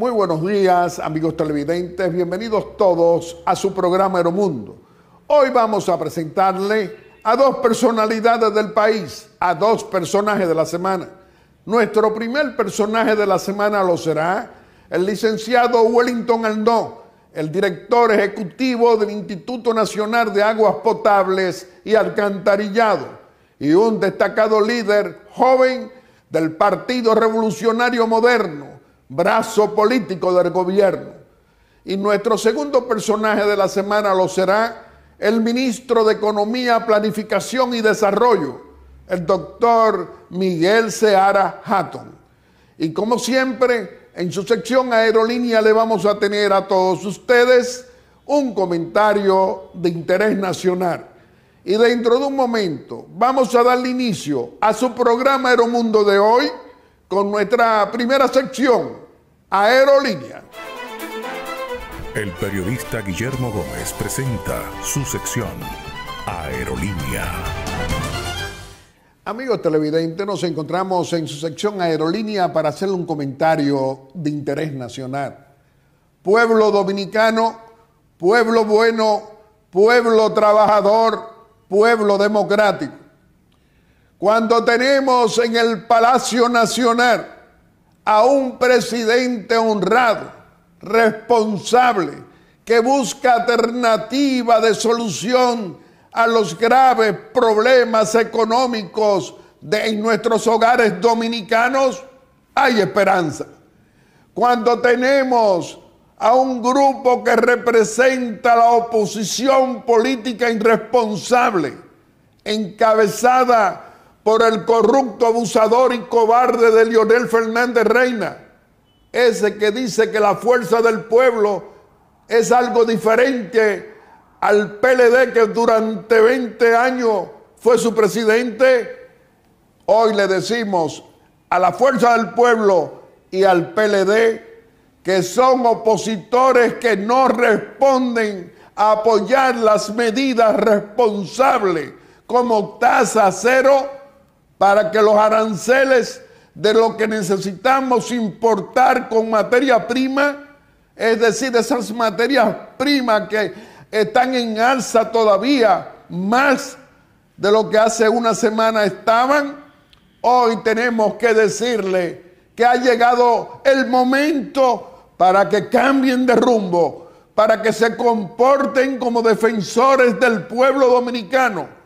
Muy buenos días, amigos televidentes. Bienvenidos todos a su programa Aeromundo. Hoy vamos a presentarle a dos personalidades del país, a dos personajes de la semana. Nuestro primer personaje de la semana lo será el licenciado Wellington Andó, el director ejecutivo del Instituto Nacional de Aguas Potables y Alcantarillado, y un destacado líder joven del Partido Revolucionario Moderno, brazo político del gobierno. Y nuestro segundo personaje de la semana lo será el ministro de Economía, Planificación y Desarrollo, el doctor Miguel Seara Hatton. Y como siempre, en su sección aerolínea le vamos a tener a todos ustedes un comentario de interés nacional. Y dentro de un momento vamos a dar inicio a su programa Aeromundo de hoy con nuestra primera sección, Aerolínea. El periodista Guillermo Gómez presenta su sección Aerolínea. Amigos televidentes, nos encontramos en su sección Aerolínea para hacerle un comentario de interés nacional. Pueblo dominicano, pueblo bueno, pueblo trabajador, pueblo democrático. Cuando tenemos en el Palacio Nacional a un presidente honrado, responsable, que busca alternativa de solución a los graves problemas económicos de nuestros hogares dominicanos, hay esperanza. Cuando tenemos a un grupo que representa la oposición política irresponsable, encabezada por el corrupto, abusador y cobarde de Lionel Fernández Reina, ese que dice que la fuerza del pueblo es algo diferente al PLD que durante 20 años fue su presidente, hoy le decimos a la fuerza del pueblo y al PLD que son opositores que no responden a apoyar las medidas responsables como tasa cero para que los aranceles de lo que necesitamos importar con materia prima, es decir, esas materias primas que están en alza todavía más de lo que hace una semana estaban, hoy tenemos que decirle que ha llegado el momento para que cambien de rumbo, para que se comporten como defensores del pueblo dominicano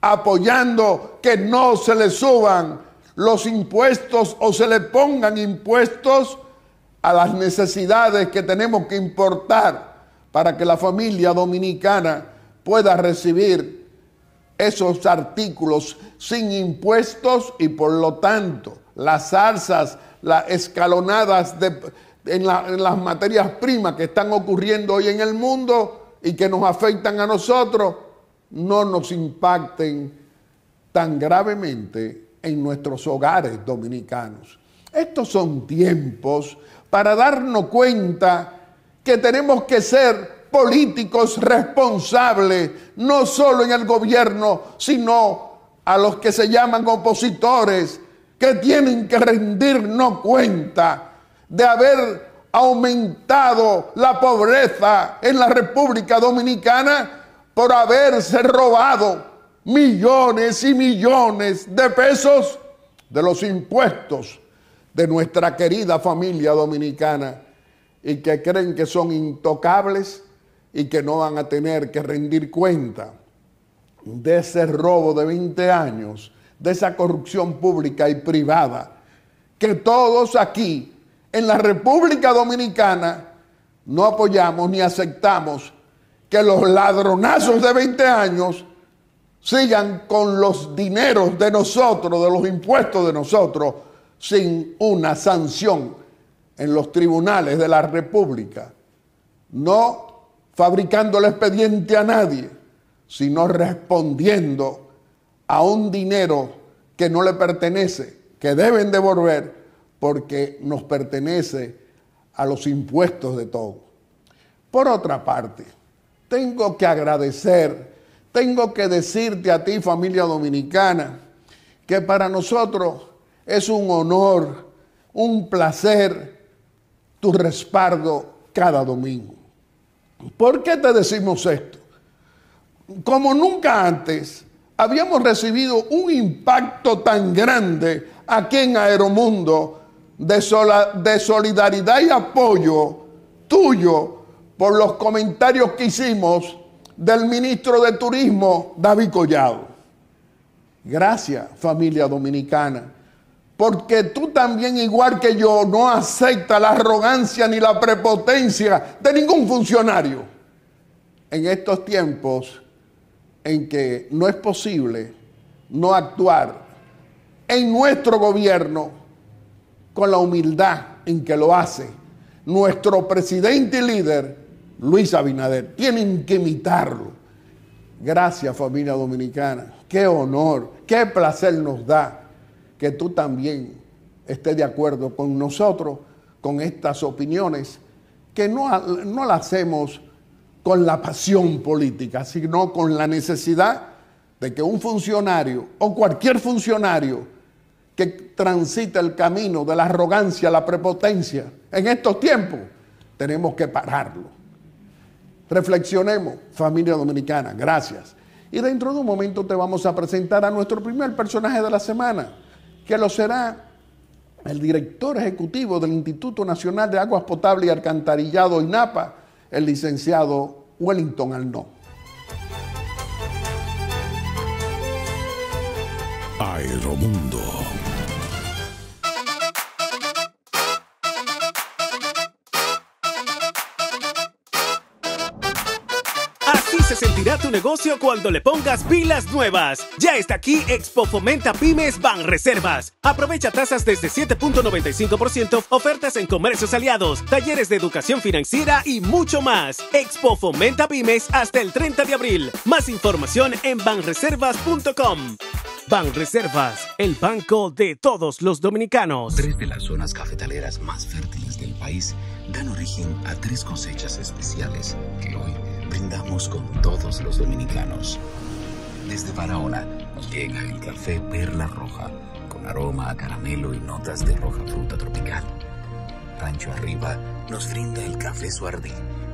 apoyando que no se le suban los impuestos o se le pongan impuestos a las necesidades que tenemos que importar para que la familia dominicana pueda recibir esos artículos sin impuestos y por lo tanto las alzas, las escalonadas en, en las materias primas que están ocurriendo hoy en el mundo y que nos afectan a nosotros, no nos impacten tan gravemente en nuestros hogares dominicanos. Estos son tiempos para darnos cuenta que tenemos que ser políticos responsables, no solo en el gobierno, sino a los que se llaman opositores, que tienen que rendirnos cuenta de haber aumentado la pobreza en la República Dominicana por haberse robado millones y millones de pesos de los impuestos de nuestra querida familia dominicana y que creen que son intocables y que no van a tener que rendir cuenta de ese robo de 20 años, de esa corrupción pública y privada, que todos aquí en la República Dominicana no apoyamos ni aceptamos que los ladronazos de 20 años sigan con los dineros de nosotros, de los impuestos de nosotros, sin una sanción en los tribunales de la República, no fabricando el expediente a nadie, sino respondiendo a un dinero que no le pertenece, que deben devolver porque nos pertenece a los impuestos de todos. Por otra parte, tengo que agradecer, tengo que decirte a ti familia dominicana, que para nosotros es un honor, un placer tu respaldo cada domingo. ¿Por qué te decimos esto? Como nunca antes habíamos recibido un impacto tan grande aquí en Aeromundo de, de solidaridad y apoyo tuyo por los comentarios que hicimos del ministro de Turismo, David Collado. Gracias, familia dominicana, porque tú también, igual que yo, no aceptas la arrogancia ni la prepotencia de ningún funcionario. En estos tiempos en que no es posible no actuar en nuestro gobierno con la humildad en que lo hace nuestro presidente y líder, Luis Abinader. Tienen que imitarlo. Gracias familia dominicana. Qué honor, qué placer nos da que tú también estés de acuerdo con nosotros, con estas opiniones, que no, no las hacemos con la pasión política, sino con la necesidad de que un funcionario o cualquier funcionario que transita el camino de la arrogancia, la prepotencia, en estos tiempos tenemos que pararlo. Reflexionemos, familia dominicana, gracias. Y dentro de un momento te vamos a presentar a nuestro primer personaje de la semana, que lo será el director ejecutivo del Instituto Nacional de Aguas Potables y Alcantarillado INAPA, el licenciado Wellington Alno. Aeromundo. tu negocio cuando le pongas pilas nuevas. Ya está aquí Expo Fomenta Pymes Banreservas. Reservas. Aprovecha tasas desde 7.95%, ofertas en comercios aliados, talleres de educación financiera y mucho más. Expo Fomenta Pymes hasta el 30 de abril. Más información en banreservas.com. Banreservas, el banco de todos los dominicanos. Tres de las zonas cafetaleras más fértiles del país dan origen a tres cosechas especiales que hoy brindamos con todos los dominicanos. Desde Barahona llega el café Perla Roja, con aroma a caramelo y notas de roja fruta tropical. Rancho Arriba nos brinda el café Suardí,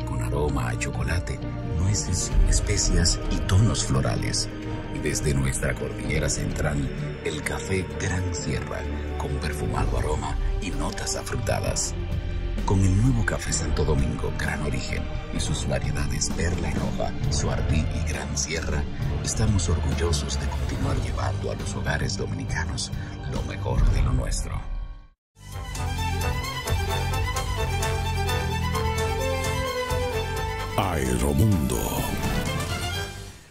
con aroma a chocolate, nueces, especias y tonos florales. Y desde nuestra cordillera central, el café Gran Sierra, con perfumado aroma y notas afrutadas con el nuevo café Santo Domingo Gran Origen y sus variedades Perla Roja, Suardí y Gran Sierra, estamos orgullosos de continuar llevando a los hogares dominicanos lo mejor de lo nuestro. Aeromundo.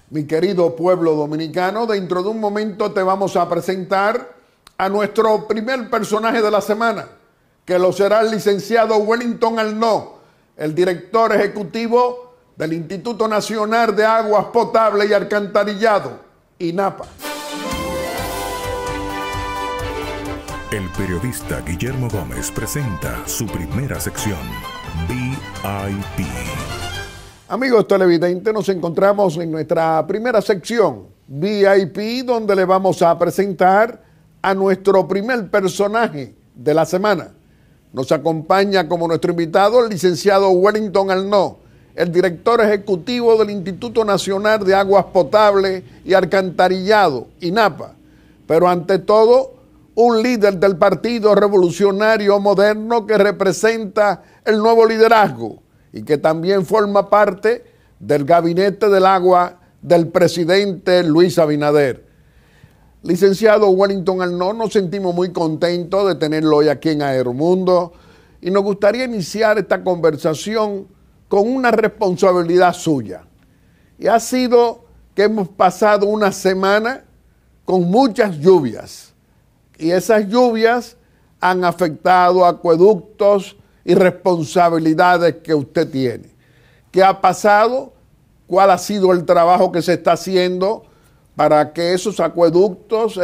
Mi querido pueblo dominicano, dentro de un momento te vamos a presentar a nuestro primer personaje de la semana que lo será el licenciado Wellington Alnó, el director ejecutivo del Instituto Nacional de Aguas Potables y Alcantarillado, INAPA. El periodista Guillermo Gómez presenta su primera sección, VIP. Amigos televidentes, nos encontramos en nuestra primera sección, VIP, donde le vamos a presentar a nuestro primer personaje de la semana nos acompaña como nuestro invitado el licenciado Wellington Alnó, el director ejecutivo del Instituto Nacional de Aguas Potables y Alcantarillado, INAPA, pero ante todo un líder del Partido Revolucionario Moderno que representa el nuevo liderazgo y que también forma parte del gabinete del agua del presidente Luis Abinader. Licenciado Wellington no nos sentimos muy contentos de tenerlo hoy aquí en Aeromundo y nos gustaría iniciar esta conversación con una responsabilidad suya. Y ha sido que hemos pasado una semana con muchas lluvias y esas lluvias han afectado acueductos y responsabilidades que usted tiene. ¿Qué ha pasado? ¿Cuál ha sido el trabajo que se está haciendo? para que esos acueductos,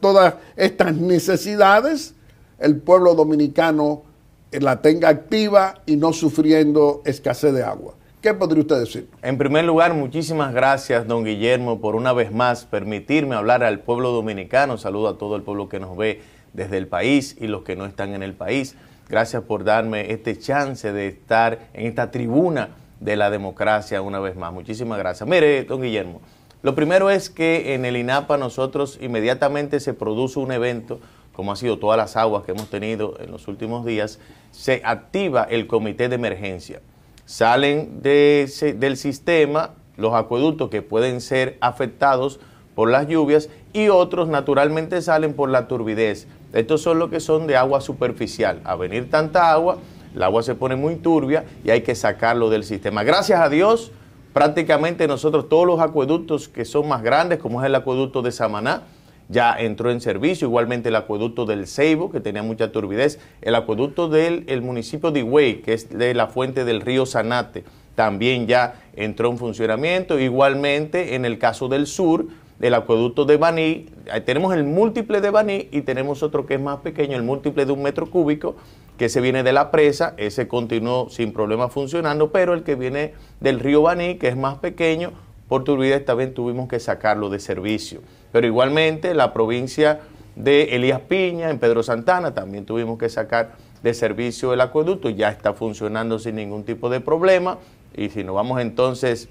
todas estas necesidades, el pueblo dominicano eh, la tenga activa y no sufriendo escasez de agua. ¿Qué podría usted decir? En primer lugar, muchísimas gracias, don Guillermo, por una vez más permitirme hablar al pueblo dominicano. Saludo a todo el pueblo que nos ve desde el país y los que no están en el país. Gracias por darme este chance de estar en esta tribuna de la democracia una vez más. Muchísimas gracias. Mire, don Guillermo, lo primero es que en el INAPA nosotros inmediatamente se produce un evento, como ha sido todas las aguas que hemos tenido en los últimos días, se activa el comité de emergencia. Salen de del sistema los acueductos que pueden ser afectados por las lluvias y otros naturalmente salen por la turbidez. Estos son los que son de agua superficial. A venir tanta agua, el agua se pone muy turbia y hay que sacarlo del sistema. Gracias a Dios prácticamente nosotros todos los acueductos que son más grandes, como es el acueducto de Samaná, ya entró en servicio, igualmente el acueducto del Ceibo, que tenía mucha turbidez, el acueducto del el municipio de Higüey, que es de la fuente del río Sanate, también ya entró en funcionamiento, igualmente en el caso del sur, del acueducto de Baní. Tenemos el múltiple de Baní y tenemos otro que es más pequeño, el múltiple de un metro cúbico, que se viene de la presa, ese continuó sin problema funcionando, pero el que viene del río Baní, que es más pequeño, por turbidez también tuvimos que sacarlo de servicio. Pero igualmente la provincia de Elías Piña, en Pedro Santana, también tuvimos que sacar de servicio el acueducto, ya está funcionando sin ningún tipo de problema. Y si nos vamos entonces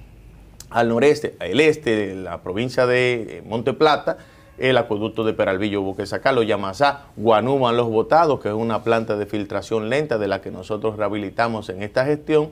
al noreste, al este, de la provincia de eh, Monte Plata, el acueducto de Peralvillo, Boquesacalo, Yamasá, Guanuma, Los Botados, que es una planta de filtración lenta de la que nosotros rehabilitamos en esta gestión,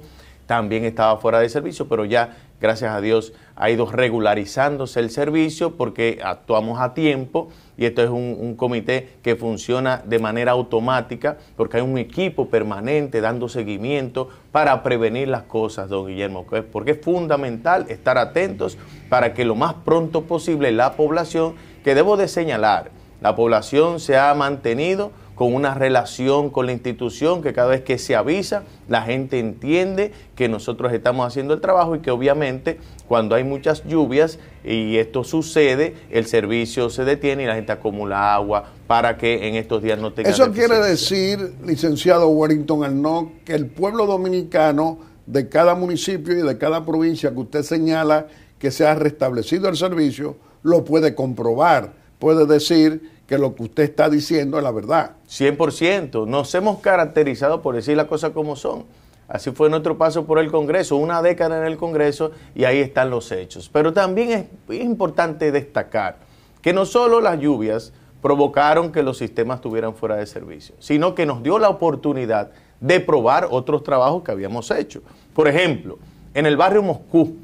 también estaba fuera de servicio, pero ya, gracias a Dios, ha ido regularizándose el servicio porque actuamos a tiempo y esto es un, comité que funciona de manera automática porque hay un equipo permanente dando seguimiento para prevenir las cosas, don Guillermo, porque es fundamental estar atentos para que lo más pronto posible la población, que debo de señalar, la población se ha mantenido con una relación con la institución, que cada vez que se avisa, la gente entiende que nosotros estamos haciendo el trabajo y que obviamente cuando hay muchas lluvias y esto sucede, el servicio se detiene y la gente acumula agua para que en estos días no tenga... Eso quiere decir, licenciado Warrington no que el pueblo dominicano de cada municipio y de cada provincia que usted señala que se ha restablecido el servicio, lo puede comprobar, puede decir que lo que usted está diciendo es la verdad. 100%. Nos hemos caracterizado por decir las cosas como son. Así fue nuestro paso por el Congreso, una década en el Congreso y ahí están los hechos. Pero también es, importante destacar que no solo las lluvias provocaron que los sistemas estuvieran fuera de servicio, sino que nos dio la oportunidad de probar otros trabajos que habíamos hecho. Por ejemplo, en el barrio Moscú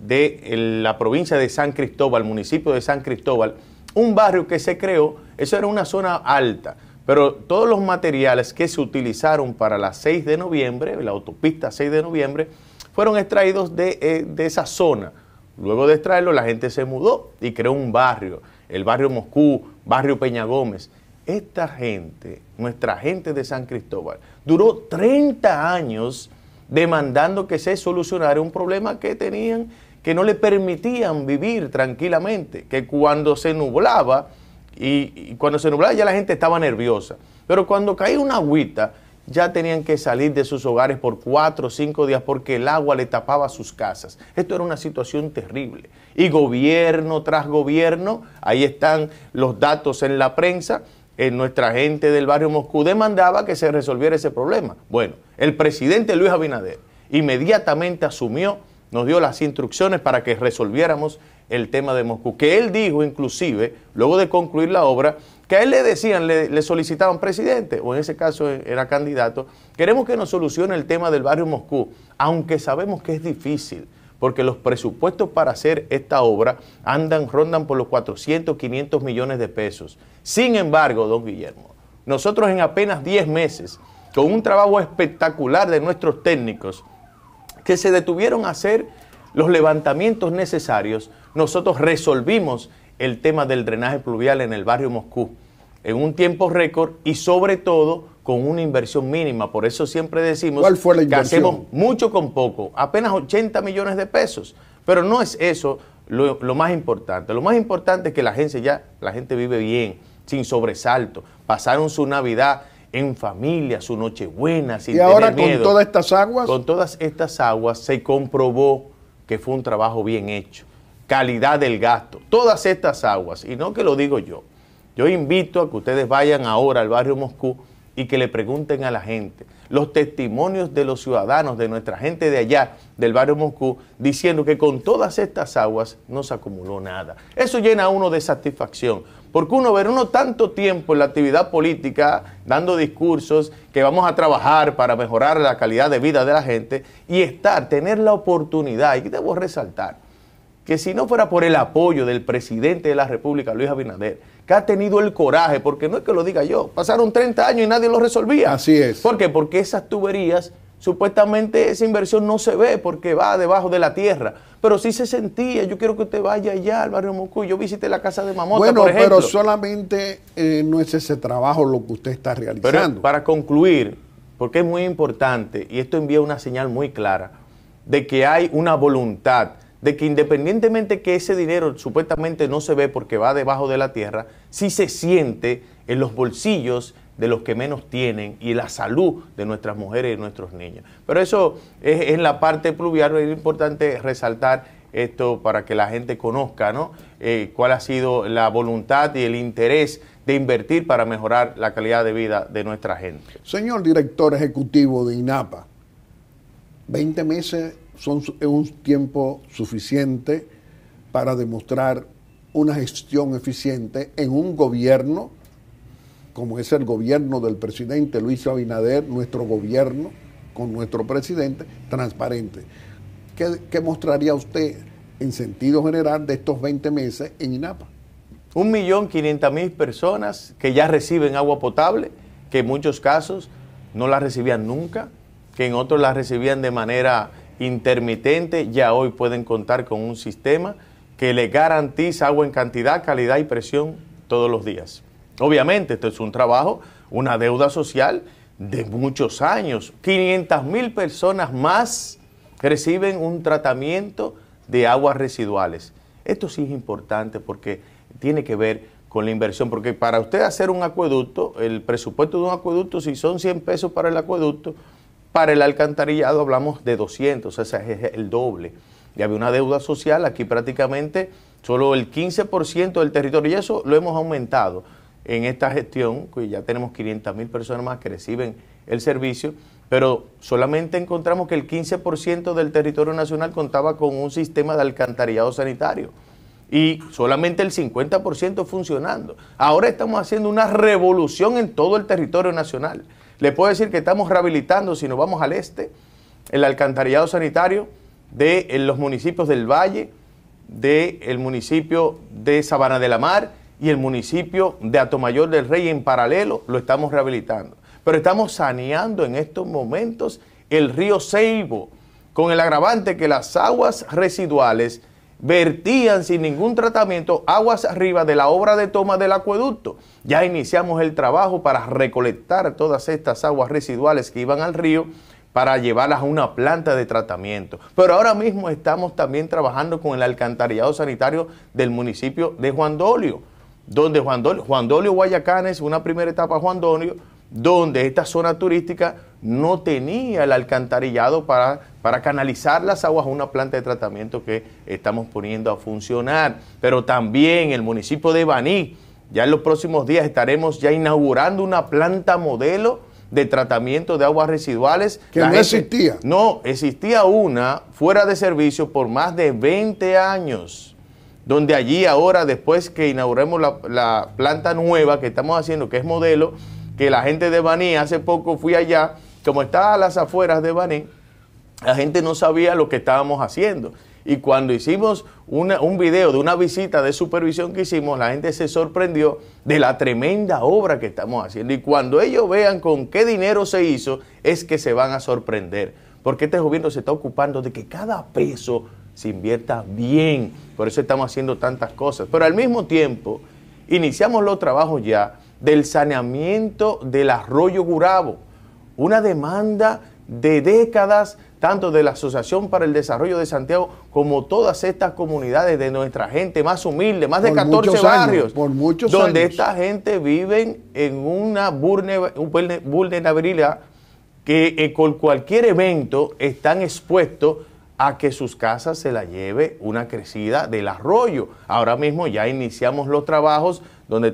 de la provincia de San Cristóbal, municipio de San Cristóbal, un barrio que se creó, eso era una zona alta, pero todos los materiales que se utilizaron para la 6 de noviembre, la autopista 6 de noviembre, fueron extraídos eh, de, esa zona. Luego de extraerlo, la gente se mudó y creó un barrio, el barrio Moscú, barrio Peña Gómez. Esta gente, nuestra gente de San Cristóbal, duró 30 años demandando que se solucionara un problema que tenían que no le permitían vivir tranquilamente, que cuando se nublaba, y, cuando se nublaba ya la gente estaba nerviosa, pero cuando caía una agüita, ya tenían que salir de sus hogares por cuatro o cinco días porque el agua le tapaba sus casas. Esto era una situación terrible. Y gobierno tras gobierno, ahí están los datos en la prensa, en eh, nuestra gente del barrio Moscú demandaba que se resolviera ese problema. Bueno, el presidente Luis Abinader inmediatamente asumió nos dio las instrucciones para que resolviéramos el tema de Moscú, que él dijo inclusive, luego de concluir la obra, que a él le decían, le, solicitaban presidente, o en ese caso e, era candidato, queremos que nos solucione el tema del barrio Moscú, aunque sabemos que es difícil, porque los presupuestos para hacer esta obra andan, rondan por los 400, 500 millones de pesos. Sin embargo, don Guillermo, nosotros en apenas 10 meses, con un trabajo espectacular de nuestros técnicos, que se detuvieron a hacer los levantamientos necesarios, nosotros resolvimos el tema del drenaje pluvial en el barrio Moscú en un tiempo récord y sobre todo con una inversión mínima. Por eso siempre decimos que hacemos mucho con poco, apenas 80 millones de pesos. Pero no es eso lo, más importante. Lo más importante es que la gente ya, la gente vive bien, sin sobresalto. Pasaron su Navidad en familia, su Nochebuena, sin Y ahora con todas estas aguas. Con todas estas aguas se comprobó que fue un trabajo bien hecho, calidad del gasto, todas estas aguas, y no que lo digo yo. Yo invito a que ustedes vayan ahora al barrio Moscú y que le pregunten a la gente los testimonios de los ciudadanos, de nuestra gente de allá, del barrio Moscú, diciendo que con todas estas aguas no se acumuló nada. Eso llena a uno de satisfacción, porque uno ver uno tanto tiempo en la actividad política, dando discursos que vamos a trabajar para mejorar la calidad de vida de la gente y estar, tener la oportunidad, y debo resaltar, que si no fuera por el apoyo del presidente de la República, Luis Abinader, que ha tenido el coraje, porque no es que lo diga yo, pasaron 30 años y nadie lo resolvía. Así es. ¿Por qué? Porque esas tuberías Supuestamente esa inversión no se ve porque va debajo de la tierra, pero sí se sentía. Yo quiero que usted vaya allá al barrio Moscú. Yo visité la casa de Mamota, bueno, pero solamente eh, no es ese trabajo lo que usted está realizando. para concluir, porque es muy importante y esto envía una señal muy clara de que hay una voluntad de que independientemente que ese dinero supuestamente no se ve porque va debajo de la tierra, sí se siente en los bolsillos de los que menos tienen y la salud de nuestras mujeres y nuestros niños. Pero eso es, en la parte pluvial, es importante resaltar esto para que la gente conozca eh, cuál ha sido la voluntad y el interés de invertir para mejorar la calidad de vida de nuestra gente. Señor director ejecutivo de INAPA, 20 meses son un tiempo suficiente para demostrar una gestión eficiente en un gobierno como es el gobierno del presidente Luis Abinader, nuestro gobierno con nuestro presidente, transparente. ¿Qué, mostraría usted en sentido general de estos 20 meses en INAPA? Un millón quinientas mil personas que ya reciben agua potable, que en muchos casos no la recibían nunca, que en otros la recibían de manera intermitente, ya hoy pueden contar con un sistema que les garantiza agua en cantidad, calidad y presión todos los días. Obviamente, esto es un trabajo, una deuda social de muchos años. 500 mil personas más reciben un tratamiento de aguas residuales. Esto sí es importante porque tiene que ver con la inversión, porque para usted hacer un acueducto, el presupuesto de un acueducto, si son 100 pesos para el acueducto, para el alcantarillado hablamos de 200, o sea, es el doble. Y había una deuda social, aquí prácticamente solo el 15% del territorio, y eso lo hemos aumentado en esta gestión, que ya tenemos 500 mil personas más que reciben el servicio, pero solamente encontramos que el 15% del territorio nacional contaba con un sistema de alcantarillado sanitario y solamente el 50% funcionando. Ahora estamos haciendo una revolución en todo el territorio nacional. Le puedo decir que estamos rehabilitando, si nos vamos al este, el alcantarillado sanitario de los municipios del Valle, del el municipio de Sabana de la Mar, y el municipio de Atomayor del Rey en paralelo lo estamos rehabilitando. Pero estamos saneando en estos momentos el río Ceibo, con el agravante que las aguas residuales vertían sin ningún tratamiento aguas arriba de la obra de toma del acueducto. Ya iniciamos el trabajo para recolectar todas estas aguas residuales que iban al río para llevarlas a una planta de tratamiento. Pero ahora mismo estamos también trabajando con el alcantarillado sanitario del municipio de Juan donde Juan Dolio, Juan Guayacán es una primera etapa Juan Dolio, donde esta zona turística no tenía el alcantarillado para, para canalizar las aguas a una planta de tratamiento que estamos poniendo a funcionar. Pero también el municipio de Baní, ya en los próximos días estaremos ya inaugurando una planta modelo de tratamiento de aguas residuales. Que no existía. No, existía una fuera de servicio por más de 20 años donde allí ahora, después que inauguremos la, planta nueva que estamos haciendo, que es modelo, que la gente de Baní, hace poco fui allá, como estaba a las afueras de Baní, la gente no sabía lo que estábamos haciendo. Y cuando hicimos un video de una visita de supervisión que hicimos, la gente se sorprendió de la tremenda obra que estamos haciendo. Y cuando ellos vean con qué dinero se hizo, es que se van a sorprender. Porque este gobierno se está ocupando de que cada peso se invierta bien. Por eso estamos haciendo tantas cosas. Pero al mismo tiempo, iniciamos los trabajos ya del saneamiento del arroyo Gurabo, una demanda de décadas tanto de la Asociación para el Desarrollo de Santiago como todas estas comunidades de nuestra gente más humilde, más de 14 barrios, donde esta gente vive en una vulnerabilidad que eh, con cualquier evento están expuestos a que sus casas se la lleve una crecida del arroyo. Ahora mismo ya iniciamos los trabajos donde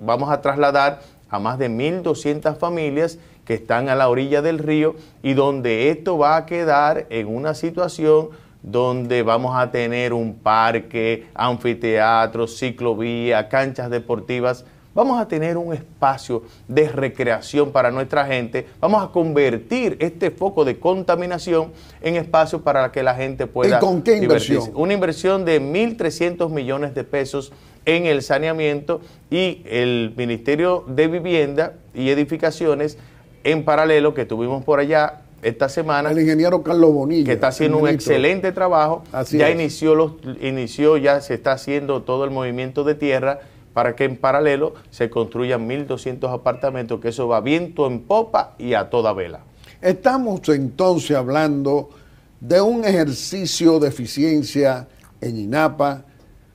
vamos a trasladar a más de 1.200 familias que están a la orilla del río y donde esto va a quedar en una situación donde vamos a tener un parque, anfiteatro, ciclovía, canchas deportivas vamos a tener un espacio de recreación para nuestra gente, vamos a convertir este foco de contaminación en espacio para que la gente pueda... ¿Y con qué inversión? Una inversión de 1.300 millones de pesos en el saneamiento y el Ministerio de Vivienda y Edificaciones en paralelo que tuvimos por allá esta semana. El ingeniero Carlos Bonilla. Que está haciendo un excelente trabajo. Así ya inició los, inició, ya se está haciendo todo el movimiento de tierra para que en paralelo se construyan 1.200 apartamentos, que eso va viento en popa y a toda vela. Estamos entonces hablando de un ejercicio de eficiencia en INAPA,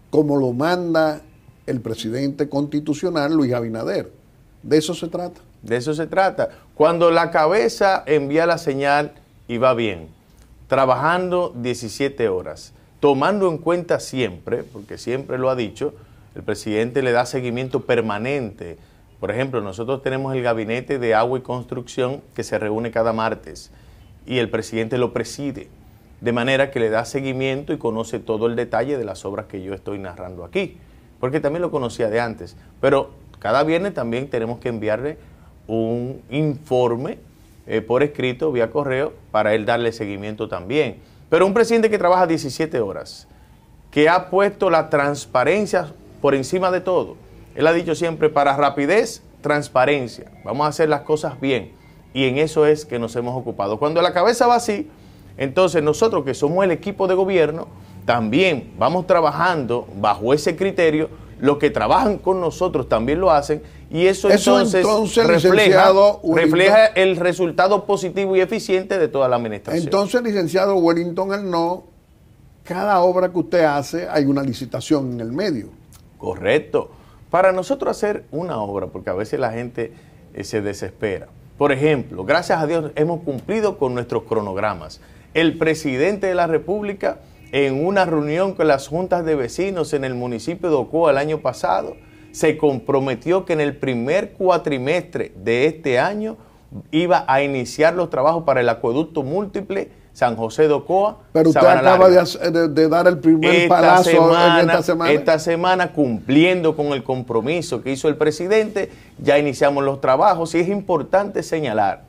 como lo manda el presidente constitucional Luis Abinader. De eso se trata. De eso se trata. Cuando la cabeza envía la señal y va bien, trabajando 17 horas, tomando en cuenta siempre, porque siempre lo ha dicho, el presidente le da seguimiento permanente. Por ejemplo, nosotros tenemos el gabinete de agua y construcción que se reúne cada martes y el presidente lo preside, de manera que le da seguimiento y conoce todo el detalle de las obras que yo estoy narrando aquí, porque también lo conocía de antes. Pero cada viernes también tenemos que enviarle un informe eh, por escrito, vía correo, para él darle seguimiento también. Pero un presidente que trabaja 17 horas, que ha puesto la transparencia por encima de todo. Él ha dicho siempre, para rapidez, transparencia. Vamos a hacer las cosas bien. Y en eso es que nos hemos ocupado. Cuando la cabeza va así, entonces nosotros que somos el equipo de gobierno, también vamos trabajando bajo ese criterio. Los que trabajan con nosotros también lo hacen y eso, entonces, refleja, refleja el resultado positivo y eficiente de toda la administración. Entonces, licenciado Wellington, el no, cada obra que usted hace hay una licitación en el medio. Correcto. Para nosotros hacer una obra, porque a veces la gente eh, se desespera. Por ejemplo, gracias a Dios hemos cumplido con nuestros cronogramas. El presidente de la República, en una reunión con las juntas de vecinos en el municipio de Ocoa el año pasado, se comprometió que en el primer cuatrimestre de este año iba a iniciar los trabajos para el acueducto múltiple San José de Ocoa. Pero usted de, dar el primer esta palazo esta semana. Esta semana, cumpliendo con el compromiso que hizo el presidente, ya iniciamos los trabajos y es importante señalar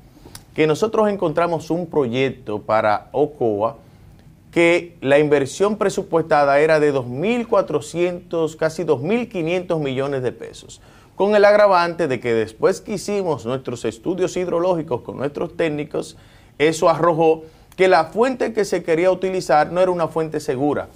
que nosotros encontramos un proyecto para Ocoa que la inversión presupuestada era de 2.400, casi 2.500 millones de pesos, con el agravante de que después que hicimos nuestros estudios hidrológicos con nuestros técnicos, eso arrojó que la fuente que se quería utilizar no era una fuente segura,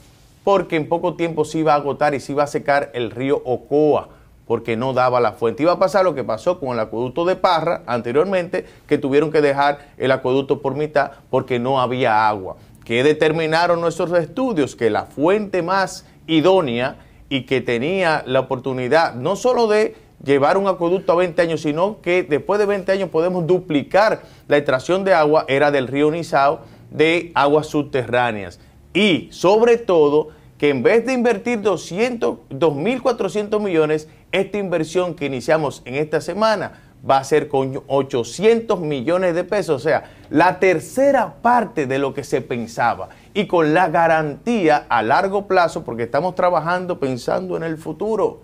porque en poco tiempo se iba a agotar y se iba a secar el río Ocoa, porque no daba la fuente. Iba a pasar lo que pasó con el acueducto de Parra anteriormente, que tuvieron que dejar el acueducto por mitad porque no había agua. Que determinaron nuestros estudios que la fuente más idónea y que tenía la oportunidad no solo de llevar un acueducto a 20 años, sino que después de 20 años podemos duplicar la extracción de agua, era del río Nizao, de aguas subterráneas y sobre todo que en vez de invertir 2.400 millones, esta inversión que iniciamos en esta semana va a ser con 800 millones de pesos, o sea, la tercera parte de lo que se pensaba y con la garantía a largo plazo, porque estamos trabajando pensando en el futuro,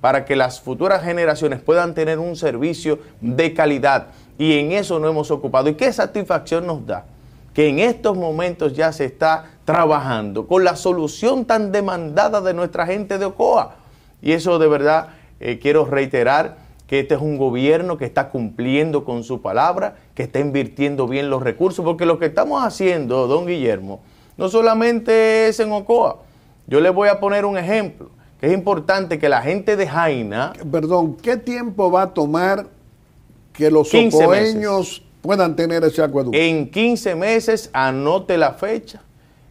para que las futuras generaciones puedan tener un servicio de calidad. Y en eso nos hemos ocupado. ¿Y qué satisfacción nos da? que en estos momentos ya se está trabajando con la solución tan demandada de nuestra gente de Ocoa. Y eso de verdad eh, quiero reiterar que este es un gobierno que está cumpliendo con su palabra, que está invirtiendo bien los recursos, porque lo que estamos haciendo, don Guillermo, no solamente es en Ocoa. Yo le voy a poner un ejemplo, que es importante que la gente de Jaina... Perdón, ¿qué tiempo va a tomar que los ocoeños puedan tener ese acueducto. En 15 meses, anote la fecha,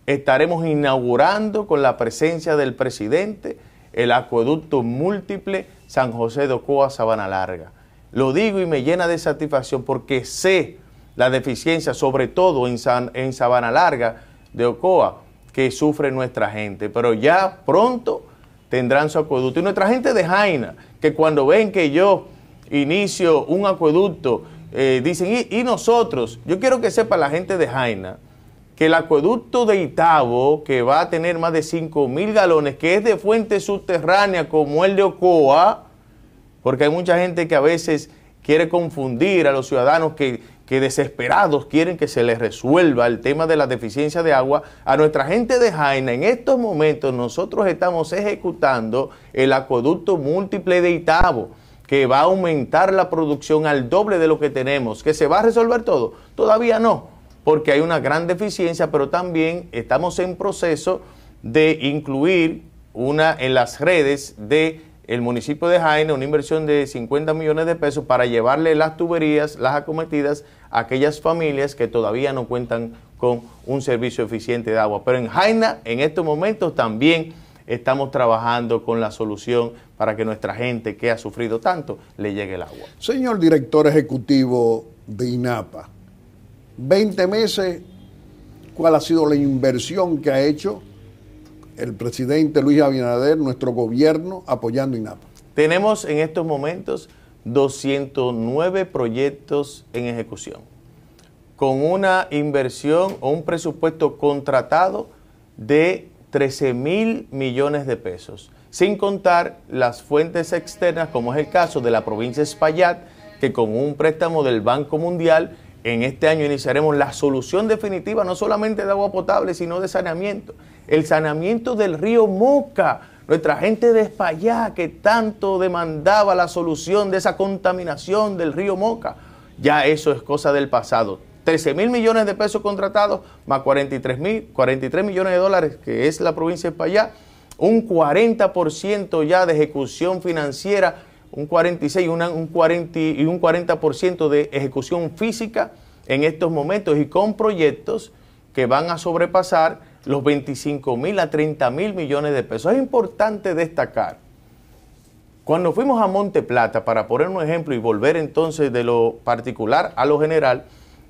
estaremos inaugurando con la presencia del presidente el acueducto múltiple San José de Ocoa Sabana Larga. Lo digo y me llena de satisfacción porque sé la deficiencia, sobre todo en, en Sabana Larga de Ocoa, que sufre nuestra gente. Pero ya pronto tendrán su acueducto. Y nuestra gente de Jaina, que cuando ven que yo inicio un acueducto, eh, dicen, y, nosotros, yo quiero que sepa la gente de Jaina, que el acueducto de Itabo, que va a tener más de 5 mil galones, que es de fuente subterránea como el de Ocoa, porque hay mucha gente que a veces quiere confundir a los ciudadanos que, que desesperados quieren que se les resuelva el tema de la deficiencia de agua. A nuestra gente de Jaina, en estos momentos nosotros estamos ejecutando el acueducto múltiple de Itabo que va a aumentar la producción al doble de lo que tenemos, que se va a resolver todo. Todavía no, porque hay una gran deficiencia, pero también estamos en proceso de incluir una en las redes de el municipio de Jaina una inversión de 50 millones de pesos para llevarle las tuberías, las acometidas a aquellas familias que todavía no cuentan con un servicio eficiente de agua. Pero en Jaina, en estos momentos también estamos trabajando con la solución para que nuestra gente que ha sufrido tanto le llegue el agua. Señor director ejecutivo de INAPA, 20 meses, ¿cuál ha sido la inversión que ha hecho el presidente Luis Abinader, nuestro gobierno, apoyando INAPA? Tenemos en estos momentos 209 proyectos en ejecución, con una inversión o un presupuesto contratado de 13 mil millones de pesos, sin contar las fuentes externas, como es el caso de la provincia Espaillat, que con un préstamo del Banco Mundial en este año iniciaremos la solución definitiva, no solamente de agua potable, sino de saneamiento. El saneamiento del río Moca. Nuestra gente de Espaillá que tanto demandaba la solución de esa contaminación del río Moca. Ya eso es cosa del pasado. 13 mil millones de pesos contratados, más 43, mil, 43 millones de dólares, que es la provincia de Payá, un 40% ya de ejecución financiera, un 46 un 40, y un 40% de ejecución física en estos momentos y con proyectos que van a sobrepasar los 25 mil a 30 mil millones de pesos. Es importante destacar, cuando fuimos a Monte Plata, para poner un ejemplo y volver entonces de lo particular a lo general,